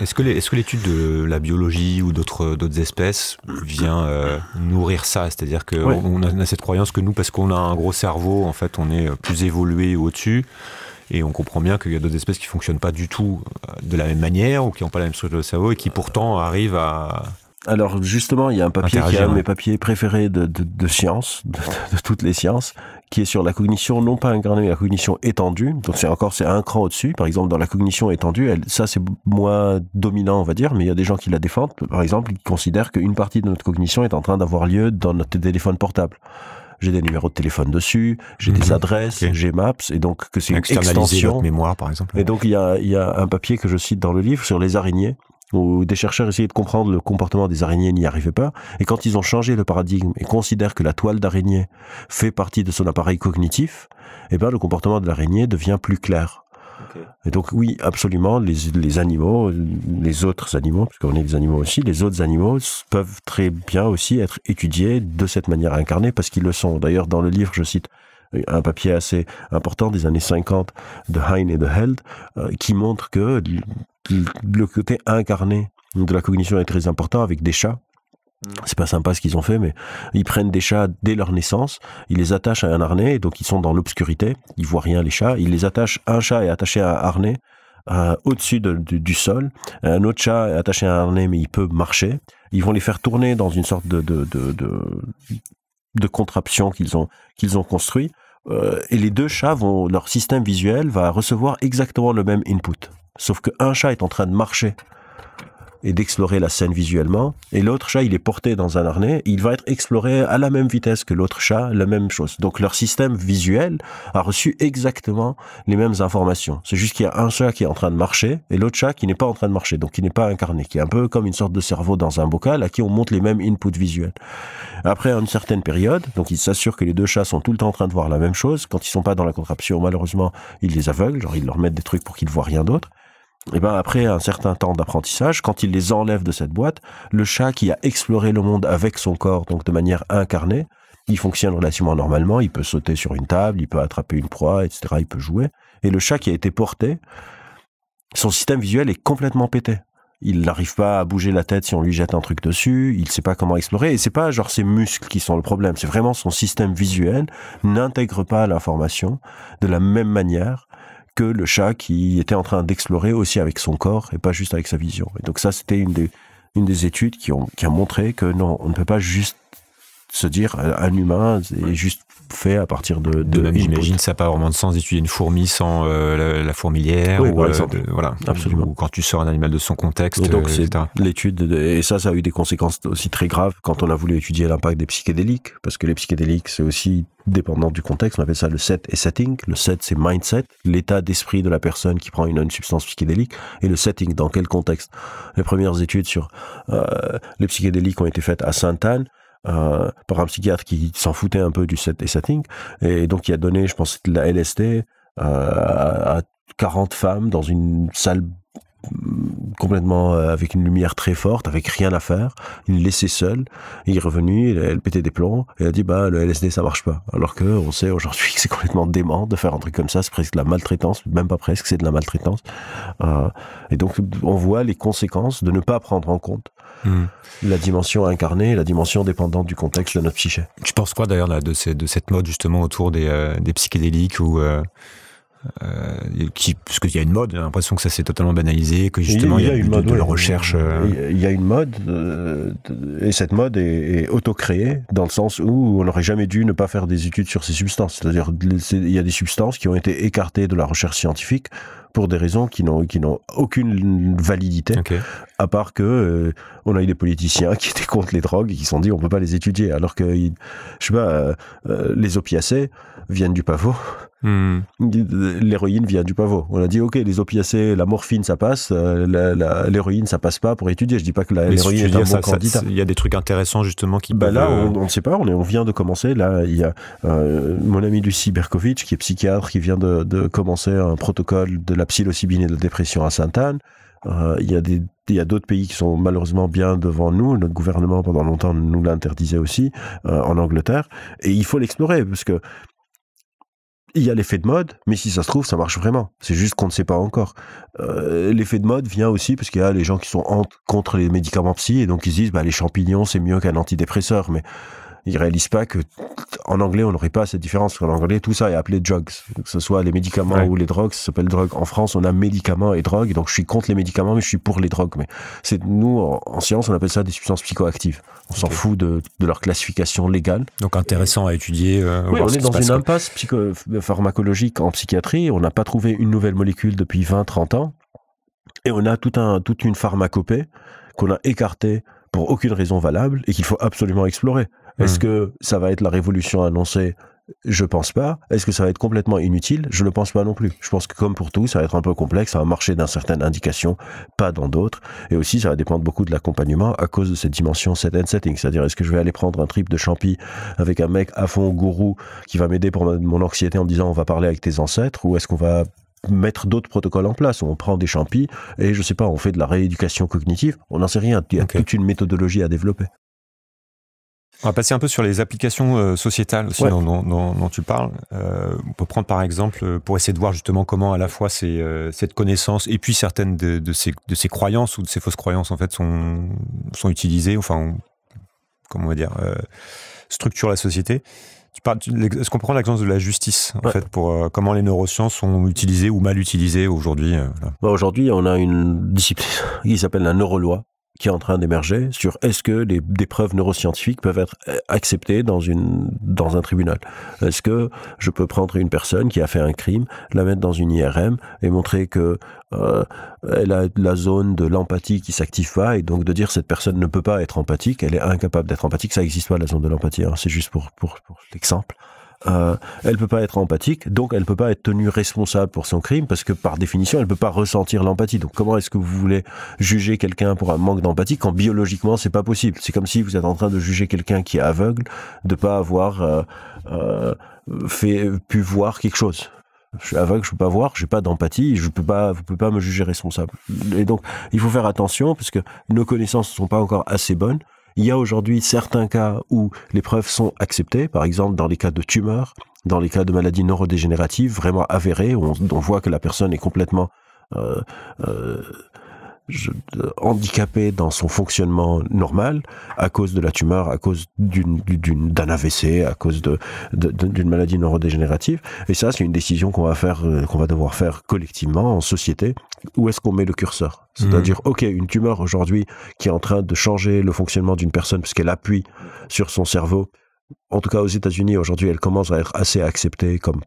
Est-ce que l'étude de la biologie ou d'autres espèces vient euh, nourrir ça C'est-à-dire qu'on on a, cette croyance que nous, parce qu'on a un gros cerveau, en fait, on est plus évolué au-dessus. Et on comprend bien qu'il y a d'autres espèces qui ne fonctionnent pas du tout euh, de la même manière ou qui n'ont pas la même structure de cerveau et qui pourtant arrivent à, alors justement, il y a un papier qui est un de mes papiers préférés de, de, de science, de, toutes les sciences, qui est sur la cognition non pas incarnée, mais la cognition étendue. Donc c'est encore c'est un cran au-dessus. Par exemple, dans la cognition étendue, elle, ça c'est moins dominant, on va dire, mais il y a des gens qui la défendent. Par exemple, ils considèrent qu'une partie de notre cognition est en train d'avoir lieu dans notre téléphone portable j'ai des numéros de téléphone dessus, j'ai des mhm. adresses, j'ai Maps, et donc que c'est une extension. mémoire, par exemple. Et donc il y a, y a, un papier que je cite dans le livre sur les araignées, où des chercheurs essayaient de comprendre le comportement des araignées n'y arrivaient pas, et quand ils ont changé le paradigme et considèrent que la toile d'araignée fait partie de son appareil cognitif, eh bien, le comportement de l'araignée devient plus clair. Et donc oui, absolument, les, animaux, les autres animaux, parce qu'on est des animaux aussi, les autres animaux peuvent très bien aussi être étudiés de cette manière incarnée, parce qu'ils le sont. D'ailleurs, dans le livre, je cite euh, un papier assez important des années 50 de Hein et de Held, euh, qui montre que le côté incarné de la cognition est très important avec des chats. Mm. C'est pas sympa ce qu'ils ont fait, mais ils prennent des chats dès leur naissance, ils les attachent à un harnais, donc ils sont dans l'obscurité, ils voient rien les chats, ils les attachent, un chat est attaché à un harnais euh, au-dessus du, sol, un autre chat est attaché à un harnais mais il peut marcher, ils vont les faire tourner dans une sorte de, de, contraption qu'ils ont, qu'ils ont construit, euh, et les deux chats vont, leur système visuel va recevoir exactement le même input. Sauf qu'un chat est en train de marcher et d'explorer la scène visuellement, et l'autre chat, il est porté dans un harnais, il va être exploré à la même vitesse que l'autre chat, la même chose. Donc leur système visuel a reçu exactement les mêmes informations. C'est juste qu'il y a un chat qui est en train de marcher, et l'autre chat qui n'est pas en train de marcher, donc qui n'est pas incarné, qui est un peu comme une sorte de cerveau dans un bocal à qui on monte les mêmes inputs visuels. Après une certaine période, donc ils s'assurent que les deux chats sont tout le temps en train de voir la même chose, quand ils sont pas dans la contraption, malheureusement, ils les aveuglent, genre ils leur mettent des trucs pour qu'ils voient rien d'autre, et eh ben après un certain temps d'apprentissage, quand il les enlève de cette boîte, le chat qui a exploré le monde avec son corps, donc de manière incarnée, il fonctionne relativement normalement, il peut sauter sur une table, il peut attraper une proie, etc., il peut jouer. Et le chat qui a été porté, son système visuel est complètement pété. Il n'arrive pas à bouger la tête si on lui jette un truc dessus, il ne sait pas comment explorer, et c'est pas genre ses muscles qui sont le problème, c'est vraiment son système visuel n'intègre pas l'information de la même manière que le chat qui était en train d'explorer aussi avec son corps et pas juste avec sa vision. Et donc ça, c'était une des, une des études qui, ont, qui a montré que non, on ne peut pas juste se dire euh, un humain est juste fait à partir de. de, J'imagine ça n'a pas vraiment de sens d'étudier une fourmi sans euh, la, fourmilière. ou, euh, voilà, absolument. Ou quand tu sors un animal de son contexte. Et donc c'est l'étude et ça, ça a eu des conséquences aussi très graves quand on a voulu étudier l'impact des psychédéliques, parce que les psychédéliques, c'est aussi dépendant du contexte. On appelle ça le set et setting. Le set, c'est mindset, l'état d'esprit de la personne qui prend une, substance psychédélique, et le setting, dans quel contexte. Les premières études sur les psychédéliques ont été faites à Sainte-Anne. Euh, par un psychiatre qui s'en foutait un peu du set et setting, et donc il a donné, je pense, la LSD euh, à, 40 femmes dans une salle mm, complètement euh, avec une lumière très forte, avec rien à faire. Il laissait seules Il est revenu, elle pétait des plombs. Et elle a dit bah le LSD ça marche pas. Alors que on sait aujourd'hui que c'est complètement dément de faire un truc comme ça. C'est presque de la maltraitance, même pas presque, c'est de la maltraitance. et donc on voit les conséquences de ne pas prendre en compte Mm. la dimension incarnée, la dimension dépendante du contexte de notre psyché. Tu penses quoi d'ailleurs de, cette mode justement autour des, euh, psychédéliques ou euh, euh, qui, parce qu'il y a une mode, j'ai l'impression que ça s'est totalement banalisé, que justement il y a, une mode, de, la recherche. Il y a une mode, et cette mode est, est auto-créée dans le sens où on n'aurait jamais dû ne pas faire des études sur ces substances. C'est-à-dire, il y a des substances qui ont été écartées de la recherche scientifique pour des raisons qui n'ont qui n'ont aucune validité, à part que euh, on a eu des politiciens qui étaient contre les drogues et qui se sont dit on peut pas les étudier, alors que sais pas, euh, euh, les opiacés viennent du pavot, Hmm. L'héroïne vient du pavot. On a dit, ok, les opiacés, la morphine, ça passe, euh, l'héroïne, ça passe pas pour étudier. Je dis pas que l'héroïne est un bon candidat. Il y a des trucs intéressants, justement, qui. Bah là, euh, on ne sait pas, on, est, on vient de commencer. Là, il y a euh, mon ami Lucie Berkovitch, qui est psychiatre, qui vient de, commencer un protocole de la psilocybine et de la dépression à Sainte-Anne. il y a des y a d'autres pays qui sont malheureusement bien devant nous. Notre gouvernement, pendant longtemps, nous l'interdisait aussi, en Angleterre. Et il faut l'explorer, parce que il y a l'effet de mode, mais si ça se trouve, ça marche vraiment. C'est juste qu'on ne sait pas encore. Euh, l'effet de mode vient aussi parce qu'il y a les gens qui sont contre les médicaments psy et donc ils disent bah, les champignons, c'est mieux qu'un antidépresseur. Mais ils réalisent pas que en anglais on n'aurait pas cette différence. En anglais, tout ça est appelé drugs, que ce soit les médicaments ou les drogues, ça s'appelle drogue. En France, on a médicaments et drogues, donc je suis contre les médicaments, mais je suis pour les drogues. Mais c'est nous en, science, on appelle ça des substances psychoactives. On s'en fout de, leur classification légale. Donc intéressant à étudier. Euh, oui, on est dans une impasse pharmacologique en psychiatrie. On n'a pas trouvé une nouvelle molécule depuis 20-30 ans, et on a tout un, toute une pharmacopée qu'on a écartée pour aucune raison valable et qu'il faut absolument explorer. Est-ce hum. que ça va être la révolution annoncée je pense pas. Est-ce que ça va être complètement inutile Je ne pense pas non plus. Je pense que comme pour tout, ça va être un peu complexe, ça va marcher dans certaines indications, pas dans d'autres. Et aussi, ça va dépendre beaucoup de l'accompagnement à cause de cette dimension set and setting. C'est-à-dire, est-ce que je vais aller prendre un trip de champi avec un mec à fond gourou qui va m'aider pour mon anxiété en me disant on va parler avec tes ancêtres ou est-ce qu'on va mettre d'autres protocoles en place. On prend des champis et je sais pas, on fait de la rééducation cognitive. On n'en sait rien. Il y a toute une méthodologie à développer. On va passer un peu sur les applications euh, sociétales aussi dont, tu parles. Euh, on peut prendre par exemple, euh, pour essayer de voir justement comment à la fois cette connaissance et puis certaines de, ces, de, croyances ou de ces fausses croyances en fait sont, sont utilisées, enfin, comment on va dire, structurent la société. Tu est-ce qu'on prend l'exemple de la justice en fait pour comment les neurosciences sont utilisées ou mal utilisées aujourd'hui bah, Aujourd'hui, on a une discipline qui s'appelle la neuroloi qui est en train d'émerger sur est-ce que les, des preuves neuroscientifiques peuvent être euh, acceptées dans, une, dans un tribunal Est-ce que je peux prendre une personne qui a fait un crime, la mettre dans une IRM et montrer que euh, elle a la zone de l'empathie qui s'active pas et donc de dire cette personne ne peut pas être empathique, elle est incapable d'être empathique, ça n'existe pas la zone de l'empathie, hein. c'est juste pour, pour, pour l'exemple elle euh, elle peut pas être empathique, donc elle peut pas être tenue responsable pour son crime parce que par définition elle peut pas ressentir l'empathie. Donc comment est-ce que vous voulez juger quelqu'un pour un manque d'empathie quand biologiquement c'est pas possible C'est comme si vous êtes en train de juger quelqu'un qui est aveugle de pas avoir euh, euh, fait pu voir quelque chose. Je suis aveugle, je peux pas voir, j'ai pas d'empathie, je peux pas, vous pouvez pas me juger responsable. Et donc il faut faire attention parce que nos connaissances ne sont pas encore assez bonnes il y a aujourd'hui certains cas où les preuves sont acceptées, par exemple dans les cas de tumeurs, dans les cas de maladies neurodégénératives vraiment avérées, où on, voit que la personne est complètement euh, euh, euh, handicapé dans son fonctionnement normal à cause de la tumeur, à cause d'un AVC, à cause d'une de, d'une maladie neurodégénérative. Et ça, c'est une décision qu'on va faire, euh, qu'on va devoir faire collectivement en société. Où est-ce qu'on met le curseur C'est-à-dire, hmm. ok, une tumeur aujourd'hui qui est en train de changer le fonctionnement d'une personne parce qu'elle appuie sur son cerveau. En tout cas, aux États-Unis aujourd'hui, elle commence à être assez acceptée comme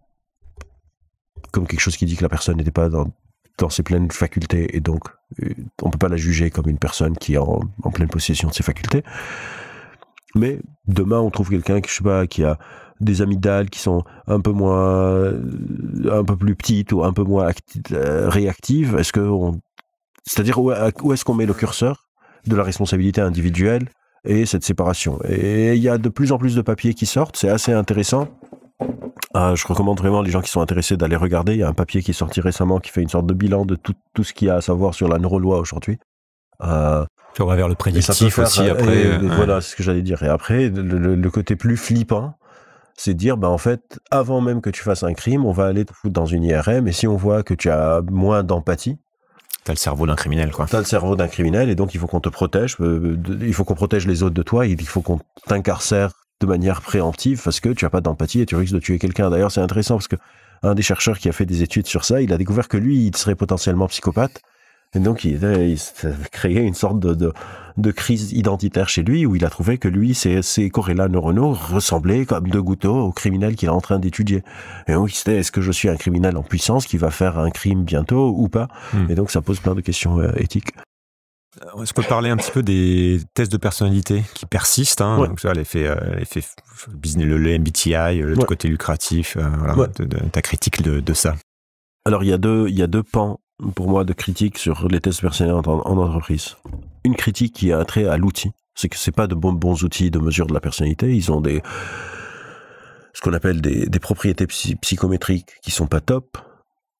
comme quelque chose qui dit que la personne n'était pas dans, dans ses pleines facultés et donc euh, on ne peut pas la juger comme une personne qui est en, pleine possession de ses facultés. Mais demain, on trouve quelqu'un qui, je sais pas, qui a des amygdales qui sont un peu moins, euh, un peu plus petites ou un peu moins euh, réactives. Est-ce que c'est-à-dire où est-ce qu'on met le curseur de la responsabilité individuelle et cette séparation Et il y a de plus en plus de papiers qui sortent. C'est assez intéressant ah, je recommande vraiment les gens qui sont intéressés d'aller regarder. Il y a un papier qui est sorti récemment qui fait une sorte de bilan de tout, tout ce qu'il y a à savoir sur la neuroloi aujourd'hui. Euh, on va vers le prédictif aussi euh, après. Euh, voilà, c'est ce que j'allais dire. Et après, le, côté plus flippant, c'est dire, bah, en fait, avant même que tu fasses un crime, on va aller te foutre dans une IRM. Et si on voit que tu as moins d'empathie, T'as le cerveau d'un criminel, quoi. T'as le cerveau d'un criminel, et donc il faut qu'on te protège. Euh, il faut qu'on protège les autres de toi. Il faut qu'on t'incarcère de manière préemptive parce que tu as pas d'empathie et tu risques de tuer quelqu'un. D'ailleurs, c'est intéressant parce que un des chercheurs qui a fait des études sur ça, il a découvert que lui, il serait potentiellement psychopathe. Et donc, il, a euh, euh, créé une sorte de, de, crise identitaire chez lui où il a trouvé que lui, ses, ses corrélats neuronaux ressemblaient comme deux gouttes au criminel qu'il est en train d'étudier. Et donc, il s'était, est-ce que je suis un criminel en puissance qui va faire un crime bientôt ou pas? Hmm. Et donc, ça pose plein de questions euh, éthiques. Euh, est-ce qu'on peut parler un petit peu des tests de personnalité qui persistent hein, l'effet, euh, business, le, MBTI, le euh, côté lucratif, ta critique de, ça Alors, il y, a deux, il y a deux pans, pour moi, de critique sur les tests personnels en, en, entreprise. Une critique qui a trait à l'outil. C'est que ce pas de bons, bons outils de mesure de la personnalité. Ils ont des ce qu'on appelle des, propriétés psychométriques qui sont pas top.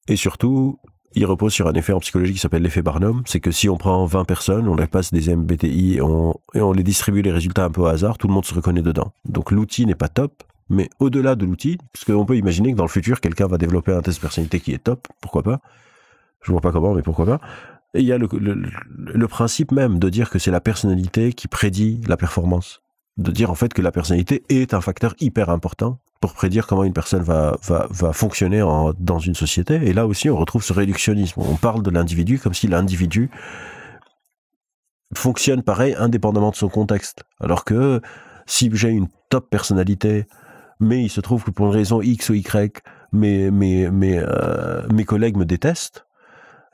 Et surtout, il repose sur un effet en psychologie qui s'appelle l'effet Barnum. C'est que si on prend 20 personnes, on les passe des MBTI et on, les distribue les résultats un peu au hasard, tout le monde se reconnaît dedans. Donc l'outil n'est pas top, mais au-delà de l'outil, parce qu'on peut imaginer que dans le futur, quelqu'un va développer un test de personnalité qui est top, pourquoi pas Je vois pas comment, mais pourquoi pas et il y a le, principe même de dire que c'est la personnalité qui prédit la performance de dire en fait que la personnalité est un facteur hyper important pour prédire comment une personne va, va, va fonctionner en, dans une société. Et là aussi, on retrouve ce réductionnisme. On parle de l'individu comme si l'individu fonctionne pareil indépendamment de son contexte. Alors que si j'ai une top personnalité, mais il se trouve que pour une raison X ou Y, mais mes, euh, mes collègues me détestent,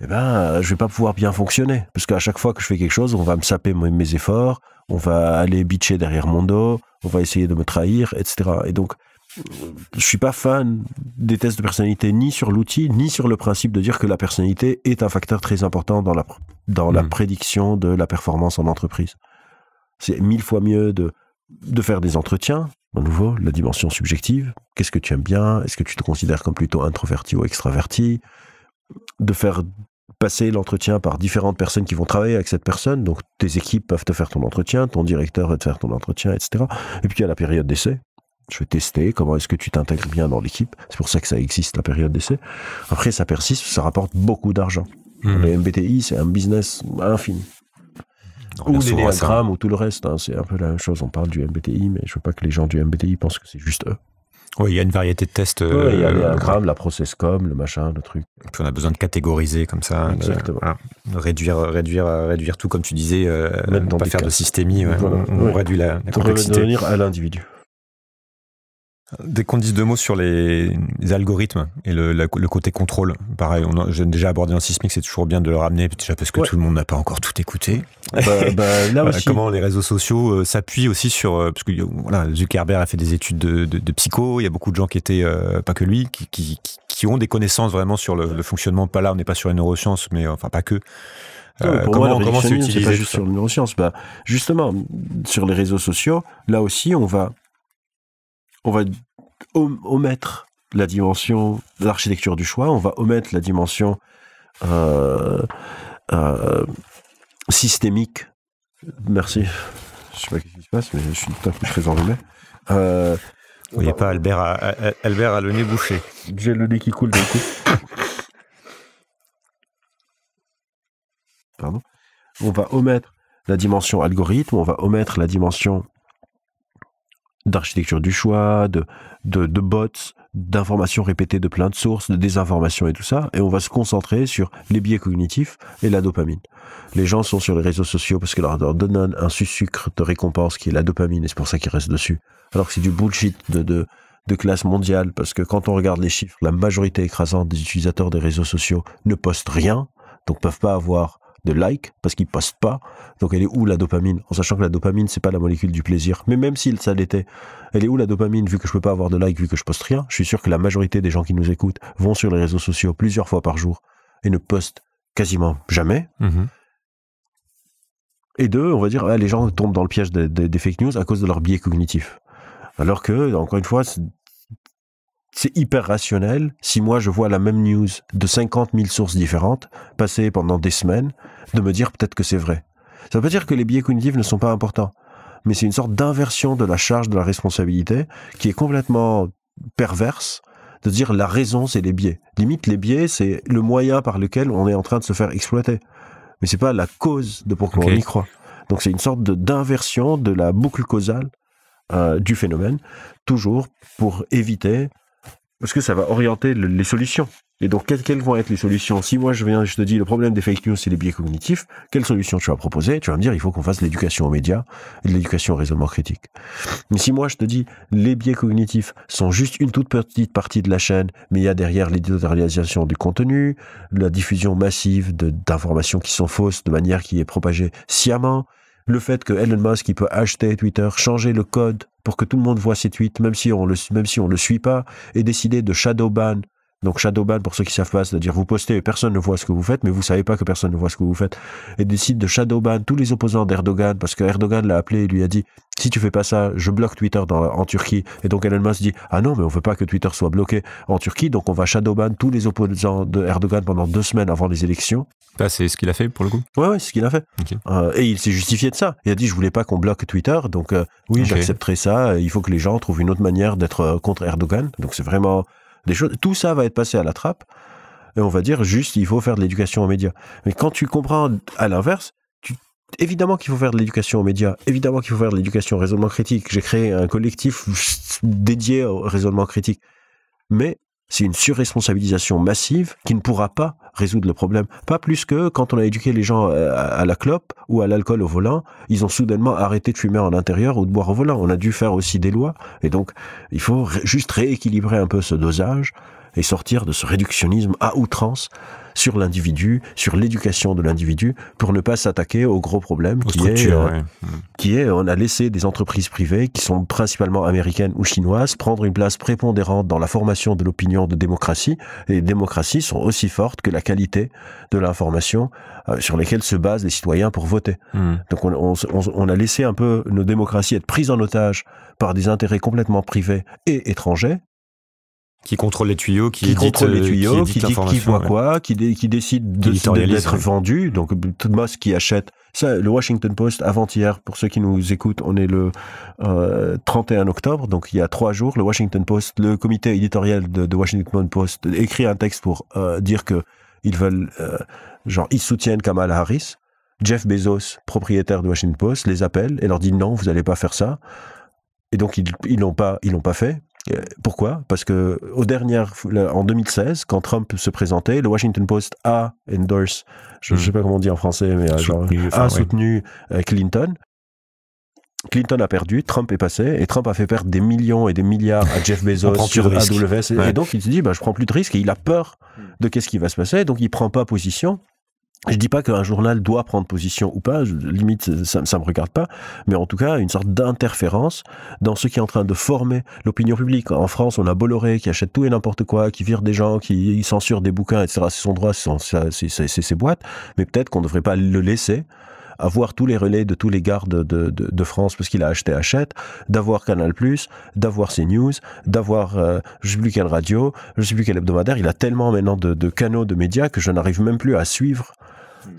eh ben, euh, je vais pas pouvoir bien fonctionner. Parce qu'à chaque fois que je fais quelque chose, on va me saper mes efforts, on va aller bitcher derrière mon dos, on va essayer de me trahir, etc. Et donc, je suis pas fan des tests de personnalité ni sur l'outil, ni sur le principe de dire que la personnalité est un facteur très important dans la, hmm. prédiction de la performance en entreprise. C'est mille fois mieux de, de faire des entretiens, à nouveau, la dimension subjective. Qu'est-ce que tu aimes bien Est-ce que tu te considères comme plutôt introverti ou extraverti de faire passer l'entretien par différentes personnes qui vont travailler avec cette personne. Donc tes équipes peuvent te faire ton entretien, ton directeur va te faire ton entretien, etc. Et puis il y a la période d'essai. Je vais tester comment est-ce que tu t'intègres bien dans l'équipe. C'est pour ça que ça existe, la période d'essai. Après, ça persiste, ça rapporte beaucoup d'argent. Mmh. Les MBTI, c'est un business infini. ou les diagrammes, hein. ou tout le reste. Hein. c'est un peu la même chose. On parle du MBTI, mais je veux pas que les gens du MBTI pensent que c'est juste eux. Oui, il y a une variété de tests. il y a euh, la processcom, le machin, le truc. Puis on a besoin de catégoriser comme ça. Exactement. réduire, réduire, réduire tout, comme tu disais, euh, ne pas faire de systémie. On, réduit la, complexité. Revenir à l'individu. Dès qu'on dise deux mots sur les, algorithmes et le, côté contrôle, pareil, on a, déjà abordé un sismique, c'est toujours bien de le ramener, déjà parce que tout le monde n'a pas encore tout écouté. Bah, bah, comment les réseaux sociaux euh, s'appuient aussi sur, euh, parce que voilà, Zuckerberg a fait des études de, de, psycho, il y a beaucoup de gens qui étaient, euh, pas que lui, qui, ont des connaissances vraiment sur le, fonctionnement. Pas là, on n'est pas sur les neurosciences, mais enfin pas que. comment, on commence à utilisé, pas juste sur les neurosciences. Bah, justement, sur les réseaux sociaux, là aussi, on va on va omettre la dimension de l'architecture du choix, on va omettre la dimension euh, euh, systémique. Merci. Je sais pas ce qui se passe, mais je suis tout à coup très enrhumé. Vous euh, voyez pas, Albert a, Albert a le nez bouché. J'ai le nez qui coule du coup. Pardon. On va omettre la dimension algorithme, on va omettre la dimension d'architecture du choix, de, de, bots, d'informations répétées de plein de sources, de désinformations et tout ça, et on va se concentrer sur les biais cognitifs et la dopamine. Les gens sont sur les réseaux sociaux parce que leur, leur donne un, un sucre de récompense qui est la dopamine, et c'est pour ça qu'ils restent dessus. Alors que c'est du bullshit de, de, classe mondiale, parce que quand on regarde les chiffres, la majorité écrasante des utilisateurs des réseaux sociaux ne postent rien, donc peuvent pas avoir de like parce qu'il postent pas. Donc elle est où la dopamine En sachant que la dopamine c'est pas la molécule du plaisir. Mais même si ça l'était, elle est où la dopamine vu que je peux pas avoir de like vu que je poste rien Je suis sûr que la majorité des gens qui nous écoutent vont sur les réseaux sociaux plusieurs fois par jour et ne postent quasiment jamais. Mm-hmm. Et deux, on va dire, les gens tombent dans le piège des, des fake news à cause de leur biais cognitif. Alors que, encore une fois, c'est hyper rationnel si moi je vois la même news de 50 000 sources différentes passer pendant des semaines, de me dire peut-être que c'est vrai. Ça veut pas dire que les biais cognitifs ne sont pas importants, mais c'est une sorte d'inversion de la charge de la responsabilité qui est complètement perverse de dire la raison c'est les biais. Limite les biais c'est le moyen par lequel on est en train de se faire exploiter, mais c'est pas la cause de pourquoi on y croit. Donc c'est une sorte d'inversion de, la boucle causale euh, du phénomène, toujours pour éviter parce que ça va orienter les solutions. Et donc, quelles, vont être les solutions Si moi, je viens, je te dis, le problème des fake news, c'est les biais cognitifs, quelle solution tu vas proposer Tu vas me dire, il faut qu'on fasse l'éducation aux médias et l'éducation au raisonnement critique. Mais si moi, je te dis, les biais cognitifs sont juste une toute petite partie de la chaîne, mais il y a derrière l'éditorialisation du contenu, la diffusion massive d'informations qui sont fausses de manière qui est propagée sciemment, le fait que Elon Musk il peut acheter Twitter, changer le code pour que tout le monde voit ses tweets, même si on le, même si on le suit pas, et décider de shadow ban, Donc shadow ban pour ceux qui savent pas, c'est-à-dire vous postez et personne ne voit ce que vous faites, mais vous savez pas que personne ne voit ce que vous faites, et décide de shadow ban tous les opposants d'Erdogan parce que Erdogan l'a appelé et lui a dit si tu fais pas ça, je bloque Twitter en Turquie. Et donc Elon Musk dit ah non mais on veut pas que Twitter soit bloqué en Turquie, donc on va shadowban tous les opposants de pendant deux semaines avant les élections. Bah, c'est ce qu'il a fait pour le coup. Ouais, c'est ce qu'il a fait. Euh, et il s'est justifié de ça. Il a dit je voulais pas qu'on bloque Twitter, donc euh, oui j'accepterai ça. Il faut que les gens trouvent une autre manière d'être euh, contre Erdogan. Donc c'est vraiment des choses. Tout ça va être passé à la trappe. Et on va dire juste, il faut faire de l'éducation aux médias. Mais quand tu comprends à l'inverse, évidemment qu'il faut faire de l'éducation aux médias, évidemment qu'il faut faire de l'éducation au raisonnement critique. J'ai créé un collectif dédié au raisonnement critique. Mais c'est une surresponsabilisation massive qui ne pourra pas résoudre le problème. Pas plus que quand on a éduqué les gens euh, à la clope ou à l'alcool au volant, ils ont soudainement arrêté de fumer en intérieur ou de boire au volant. On a dû faire aussi des lois. Et donc, il faut juste rééquilibrer un peu ce dosage et sortir de ce réductionnisme à outrance sur l'individu, sur l'éducation de l'individu, pour ne pas s'attaquer au gros problème qui est, euh, qui est, on a laissé des entreprises privées qui sont principalement américaines ou chinoises prendre une place prépondérante dans la formation de l'opinion de démocratie. Et les démocraties sont aussi fortes que la qualité de l'information euh, sur lesquelles se basent les citoyens pour voter. Hmm. Donc on a laissé un peu nos démocraties être prises en otage par des intérêts complètement privés et étrangers, qui contrôle les tuyaux, qui, qui contrôle les euh, tuyaux, qui, dit qui voit quoi, qui, qui décide d'être vendu. Donc tout monde qui achète. Ça, le Washington Post avant-hier, pour ceux qui nous écoutent, on est le 31 euh, octobre, donc il y a trois jours, le Washington Post, le comité éditorial de, Washington Post écrit un texte pour euh, dire que ils veulent, genre, ils soutiennent Kamala Harris. Jeff Bezos, propriétaire de Washington Post, les appelle et leur dit non, vous n'allez pas faire ça. Et donc, ils ne l'ont pas, ils pas fait. Euh, pourquoi Parce que en 2016, quand Trump se présentait, le Washington Post a endorse, je ne sais pas comment on dit en français, mais euh, a soutenu euh, Clinton. Clinton a perdu, Trump est passé, et Trump a fait perdre des millions et des milliards à Jeff Bezos sur AWS. Et donc il se dit, bah, je prends plus de risques, et il a peur hmm. de qu'est-ce qui va se passer, donc il prend pas position je dis pas qu'un journal doit prendre position ou pas, limite ça, ça me regarde pas, mais en tout cas une sorte d'interférence dans ce qui est en train de former l'opinion publique. En France, on a Bolloré qui achète tout et n'importe quoi, qui vire des gens, qui censure des bouquins, etc. C'est son droit, c'est ses boîtes, mais peut-être qu'on ne devrait pas le laisser avoir tous les relais de tous les gardes de, de, France parce qu'il a acheté achète d'avoir Canal+, d'avoir CNews, d'avoir euh, je sais plus quelle radio, je sais plus quel hebdomadaire. Il a tellement maintenant de, canaux de médias que je n'arrive même plus à suivre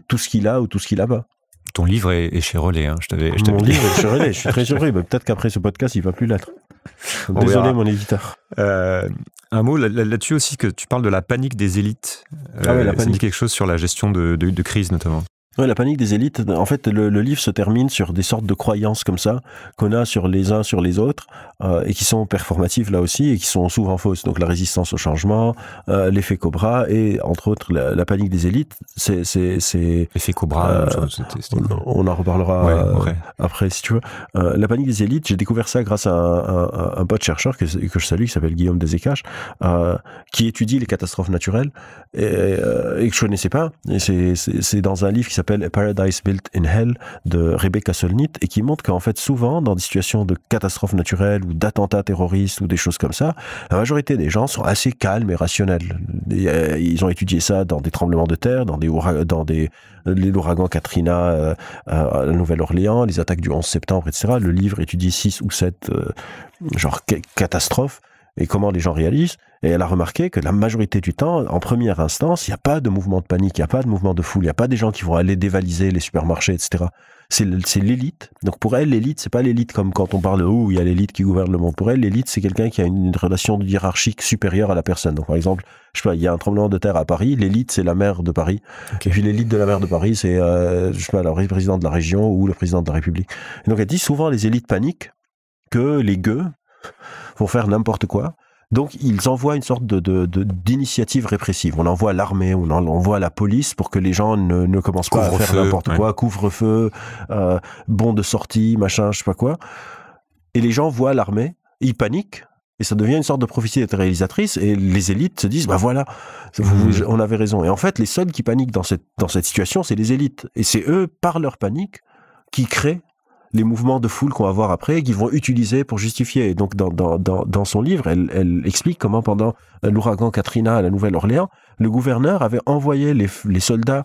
tout ce qu'il a ou tout ce qu'il a pas. Ton livre est, chez Relais, hein. je t'avais Mon livre est chez Relais, je suis très surpris. mais peut-être qu'après ce podcast, il va plus l'être. Désolé, mon éditeur. Euh, un mot là-dessus aussi, que tu parles de la panique des élites. Ah euh, dit quelque chose sur la gestion de, de crise, notamment la panique des élites, en fait, le, le, livre se termine sur des sortes de croyances comme ça qu'on a sur les uns, sur les autres, euh, et qui sont performatives là aussi et qui sont souvent fausses. Donc la résistance au changement, euh, l'effet Cobra et entre autres la, panique des élites. C'est l'effet Cobra. Euh, on, en reparlera après si tu veux. la panique des élites. J'ai découvert ça grâce à un, un, pote chercheur que, que, je salue qui s'appelle Guillaume Desécages qui étudie les catastrophes naturelles et, que je connaissais pas. C'est dans un livre qui s'appelle Paradise Built in Hell de Rebecca Solnit et qui montre qu'en fait souvent dans des situations de catastrophes naturelles d'attentats terroristes ou des choses comme ça, la majorité des gens sont assez calmes et rationnels. Euh, ils ont étudié ça dans des tremblements de terre, dans des dans des l'ouragan Katrina euh, à la Nouvelle-Orléans, les attaques du 11 septembre, etc. Le livre étudie 6 ou 7 euh, genre catastrophes et comment les gens réalisent, Et elle a remarqué que la majorité du temps, en première instance, il n'y a pas de mouvement de panique, il n'y a pas de mouvement de foule, il n'y a pas des gens qui vont aller dévaliser les supermarchés, etc. C'est l'élite. Donc pour elle, l'élite, c'est pas l'élite comme quand on parle de oh, où il y a l'élite qui gouverne le monde. Pour elle, l'élite, c'est quelqu'un qui a une, relation hiérarchique supérieure à la personne. Donc par exemple, je sais pas, il y a un tremblement de terre à Paris, l'élite, c'est la maire de Paris. Et puis l'élite de la maire de Paris, c'est euh, je sais pas, le président de la région ou le président de la République. donc elle dit souvent les élites paniquent que les gueux pour faire n'importe quoi. Donc ils envoient une sorte d'initiative de, de, répressive. On envoie l'armée, on envoie la police pour que les gens ne, commencent pas à faire n'importe quoi, couvre-feu, euh, bon de sortie, machin, je sais pas quoi. Et les gens voient l'armée, ils paniquent. Et ça devient une sorte de prophétie réalisatrice et les élites se disent, bah voilà, mhm. on avait raison. Et en fait, les seuls qui paniquent dans cette, dans cette situation, c'est les élites. Et c'est eux, par leur panique, qui créent les mouvements de foule qu'on va voir après, qu'ils vont utiliser pour justifier. Et donc, dans, dans, son livre, elle, explique comment, pendant l'ouragan Katrina à la Nouvelle-Orléans, le gouverneur avait envoyé les, soldats,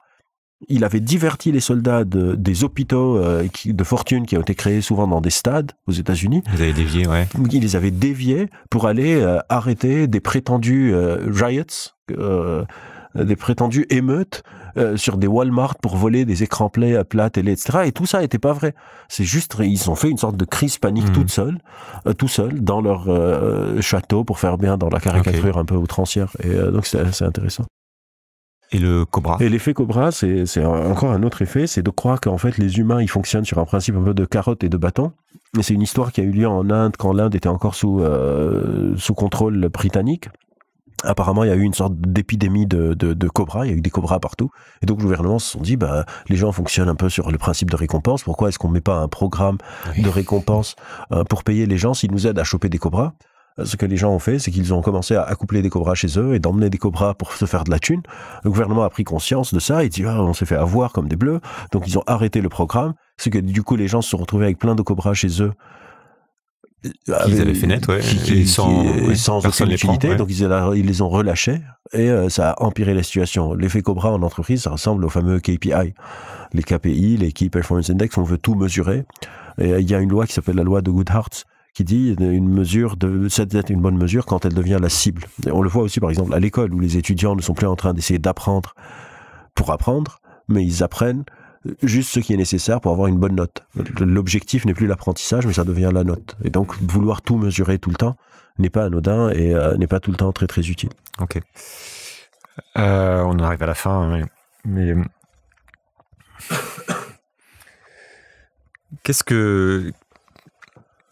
il avait diverti les soldats des hôpitaux euh, de fortune qui ont été créés souvent dans des stades aux États-Unis. Ils avaient dévié, ouais. Il les avait déviés pour aller euh, arrêter des prétendus euh, riots des prétendus émeutes euh, sur des Walmart pour voler des écrans plats à plat télé, etc. Et tout ça n'était pas vrai. C'est juste, ils ont fait une sorte de crise panique hmm. toute seule, euh, tout seul, dans leur euh, château, pour faire bien dans la caricature un peu outrancière. Et donc, c'est assez intéressant. Et le cobra. Et l'effet cobra, c'est encore un autre effet, c'est de croire qu'en fait les humains, ils fonctionnent sur un principe un peu de carotte et de bâton. mais c'est une histoire qui a eu lieu en Inde quand l'Inde était encore sous, sous contrôle britannique apparemment, il y a eu une sorte d'épidémie de, cobras, il y a eu des cobras partout. Et donc, le gouvernement se sont dit, bah, les gens fonctionnent un peu sur le principe de récompense. Pourquoi est-ce qu'on ne met pas un programme de récompense euh, pour payer les gens s'ils nous aident à choper des cobras euh, ce que les gens ont fait, c'est qu'ils ont commencé à accoupler des cobras chez eux et d'emmener des cobras pour se faire de la thune. Le gouvernement a pris conscience de ça et dit ah, on s'est fait avoir comme des bleus. Donc ils ont arrêté le programme. C'est que du coup, les gens se sont retrouvés avec plein de cobras chez eux ils avaient fait net, ouais. Qui, sans, utilité, donc ils, les ont relâchés et euh, ça a empiré la situation. L'effet Cobra en entreprise, ça ressemble au fameux KPI. Les KPI, les Key Performance Index, on veut tout mesurer. Et euh, il y a une loi qui s'appelle la loi de Goodhart qui dit une mesure de cette une bonne mesure quand elle devient la cible. on le voit aussi par exemple à l'école où les étudiants ne sont plus en train d'essayer d'apprendre pour apprendre, mais ils apprennent juste ce qui est nécessaire pour avoir une bonne note. L'objectif n'est plus l'apprentissage, mais ça devient la note. Et donc, vouloir tout mesurer tout le temps n'est pas anodin et euh, n'est pas tout le temps très très utile. Ok. Euh, on arrive à la fin, hein, mais, qu'est-ce que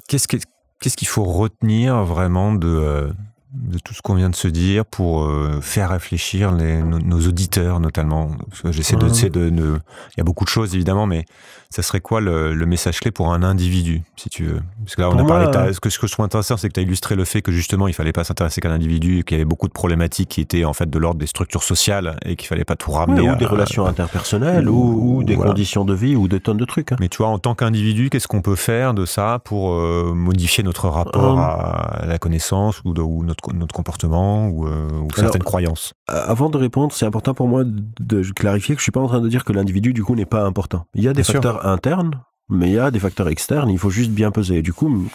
qu'est-ce qu'il faut retenir vraiment de euh, de tout ce qu'on vient de se dire pour euh, faire réfléchir nos, auditeurs notamment J'essaie de, Il de, y a beaucoup de choses évidemment, mais ça serait quoi le, message clé pour un individu, si tu veux Parce que là, on a parlé. Euh, ce, que, ce que je trouve intéressant, c'est que tu as illustré le fait que justement, il fallait pas s'intéresser qu'à un individu, qu'il y avait beaucoup de problématiques qui étaient en fait de l'ordre des structures sociales et qu'il fallait pas tout ramener. ou des relations interpersonnelles ou, des conditions de vie ou des tonnes de trucs. Hein. Mais tu vois, en tant qu'individu, qu'est-ce qu'on peut faire de ça pour euh, modifier notre rapport à la connaissance ou, ou notre notre, comportement ou, euh, certaines croyances. Euh, avant de répondre, c'est important pour moi de clarifier que je suis pas en train de dire que l'individu du coup n'est pas important. Il y a des facteurs internes, mais il y a des facteurs externes. Il faut juste bien peser. du coup,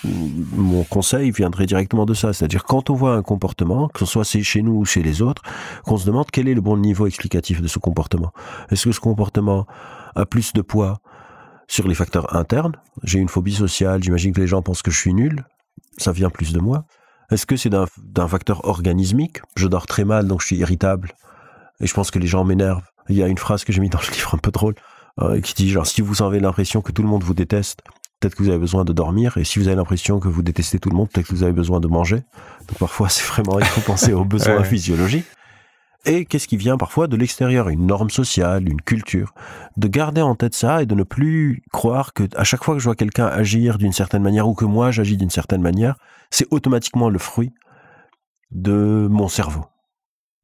mon conseil viendrait directement de ça, c'est-à-dire quand on voit un comportement, que ce soit chez nous ou chez les autres, qu'on se demande quel est le bon niveau explicatif de ce comportement. Est-ce que ce comportement a plus de poids sur les facteurs internes J'ai une phobie sociale. J'imagine que les gens pensent que je suis nul. Ça vient plus de moi. Est-ce que c'est d'un facteur organismique Je dors très mal, donc je suis irritable. Et je pense que les gens m'énervent. Il y a une phrase que j'ai mise dans le livre un peu drôle, euh, qui dit genre, si vous avez l'impression que tout le monde vous déteste, peut-être que vous avez besoin de dormir. Et si vous avez l'impression que vous détestez tout le monde, peut-être que vous avez besoin de manger. Donc parfois, c'est vraiment, il faut penser aux besoins physiologiques et qu'est-ce qui vient parfois de l'extérieur, une norme sociale, une culture. De garder en tête ça et de ne plus croire que à chaque fois que je vois quelqu'un agir d'une certaine manière ou que moi j'agis d'une certaine manière, c'est automatiquement le fruit de mon cerveau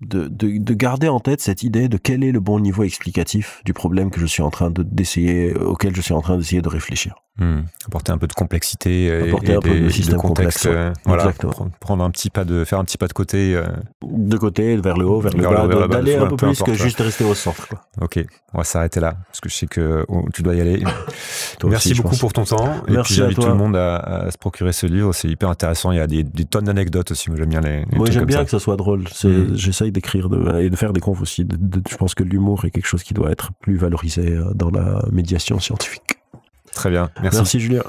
de, de, garder en tête cette idée de quel est le bon niveau explicatif du problème que je suis en train de d'essayer euh, auquel je suis en train d'essayer de réfléchir. Hmm. Apporter un peu de complexité et, euh, Apporter un peu de, contexte. Euh, voilà, prendre un petit pas de faire un petit pas de côté. De côté, vers le haut, vers, le bas, d'aller un peu, plus que juste rester au centre. Quoi. Ok, on va s'arrêter là parce que je sais que oh, tu dois y aller. Merci beaucoup pour ton temps. Merci à j'invite tout le monde à, se procurer ce livre. C'est hyper intéressant. Il y a des, des tonnes d'anecdotes aussi. Moi j'aime bien les. les Moi j'aime bien que ça soit drôle. Hmm. J'essaye d'écrire et de faire des confs aussi. je pense que l'humour est quelque chose qui doit être plus valorisé euh, dans la médiation scientifique. Très bien, Merci Julien.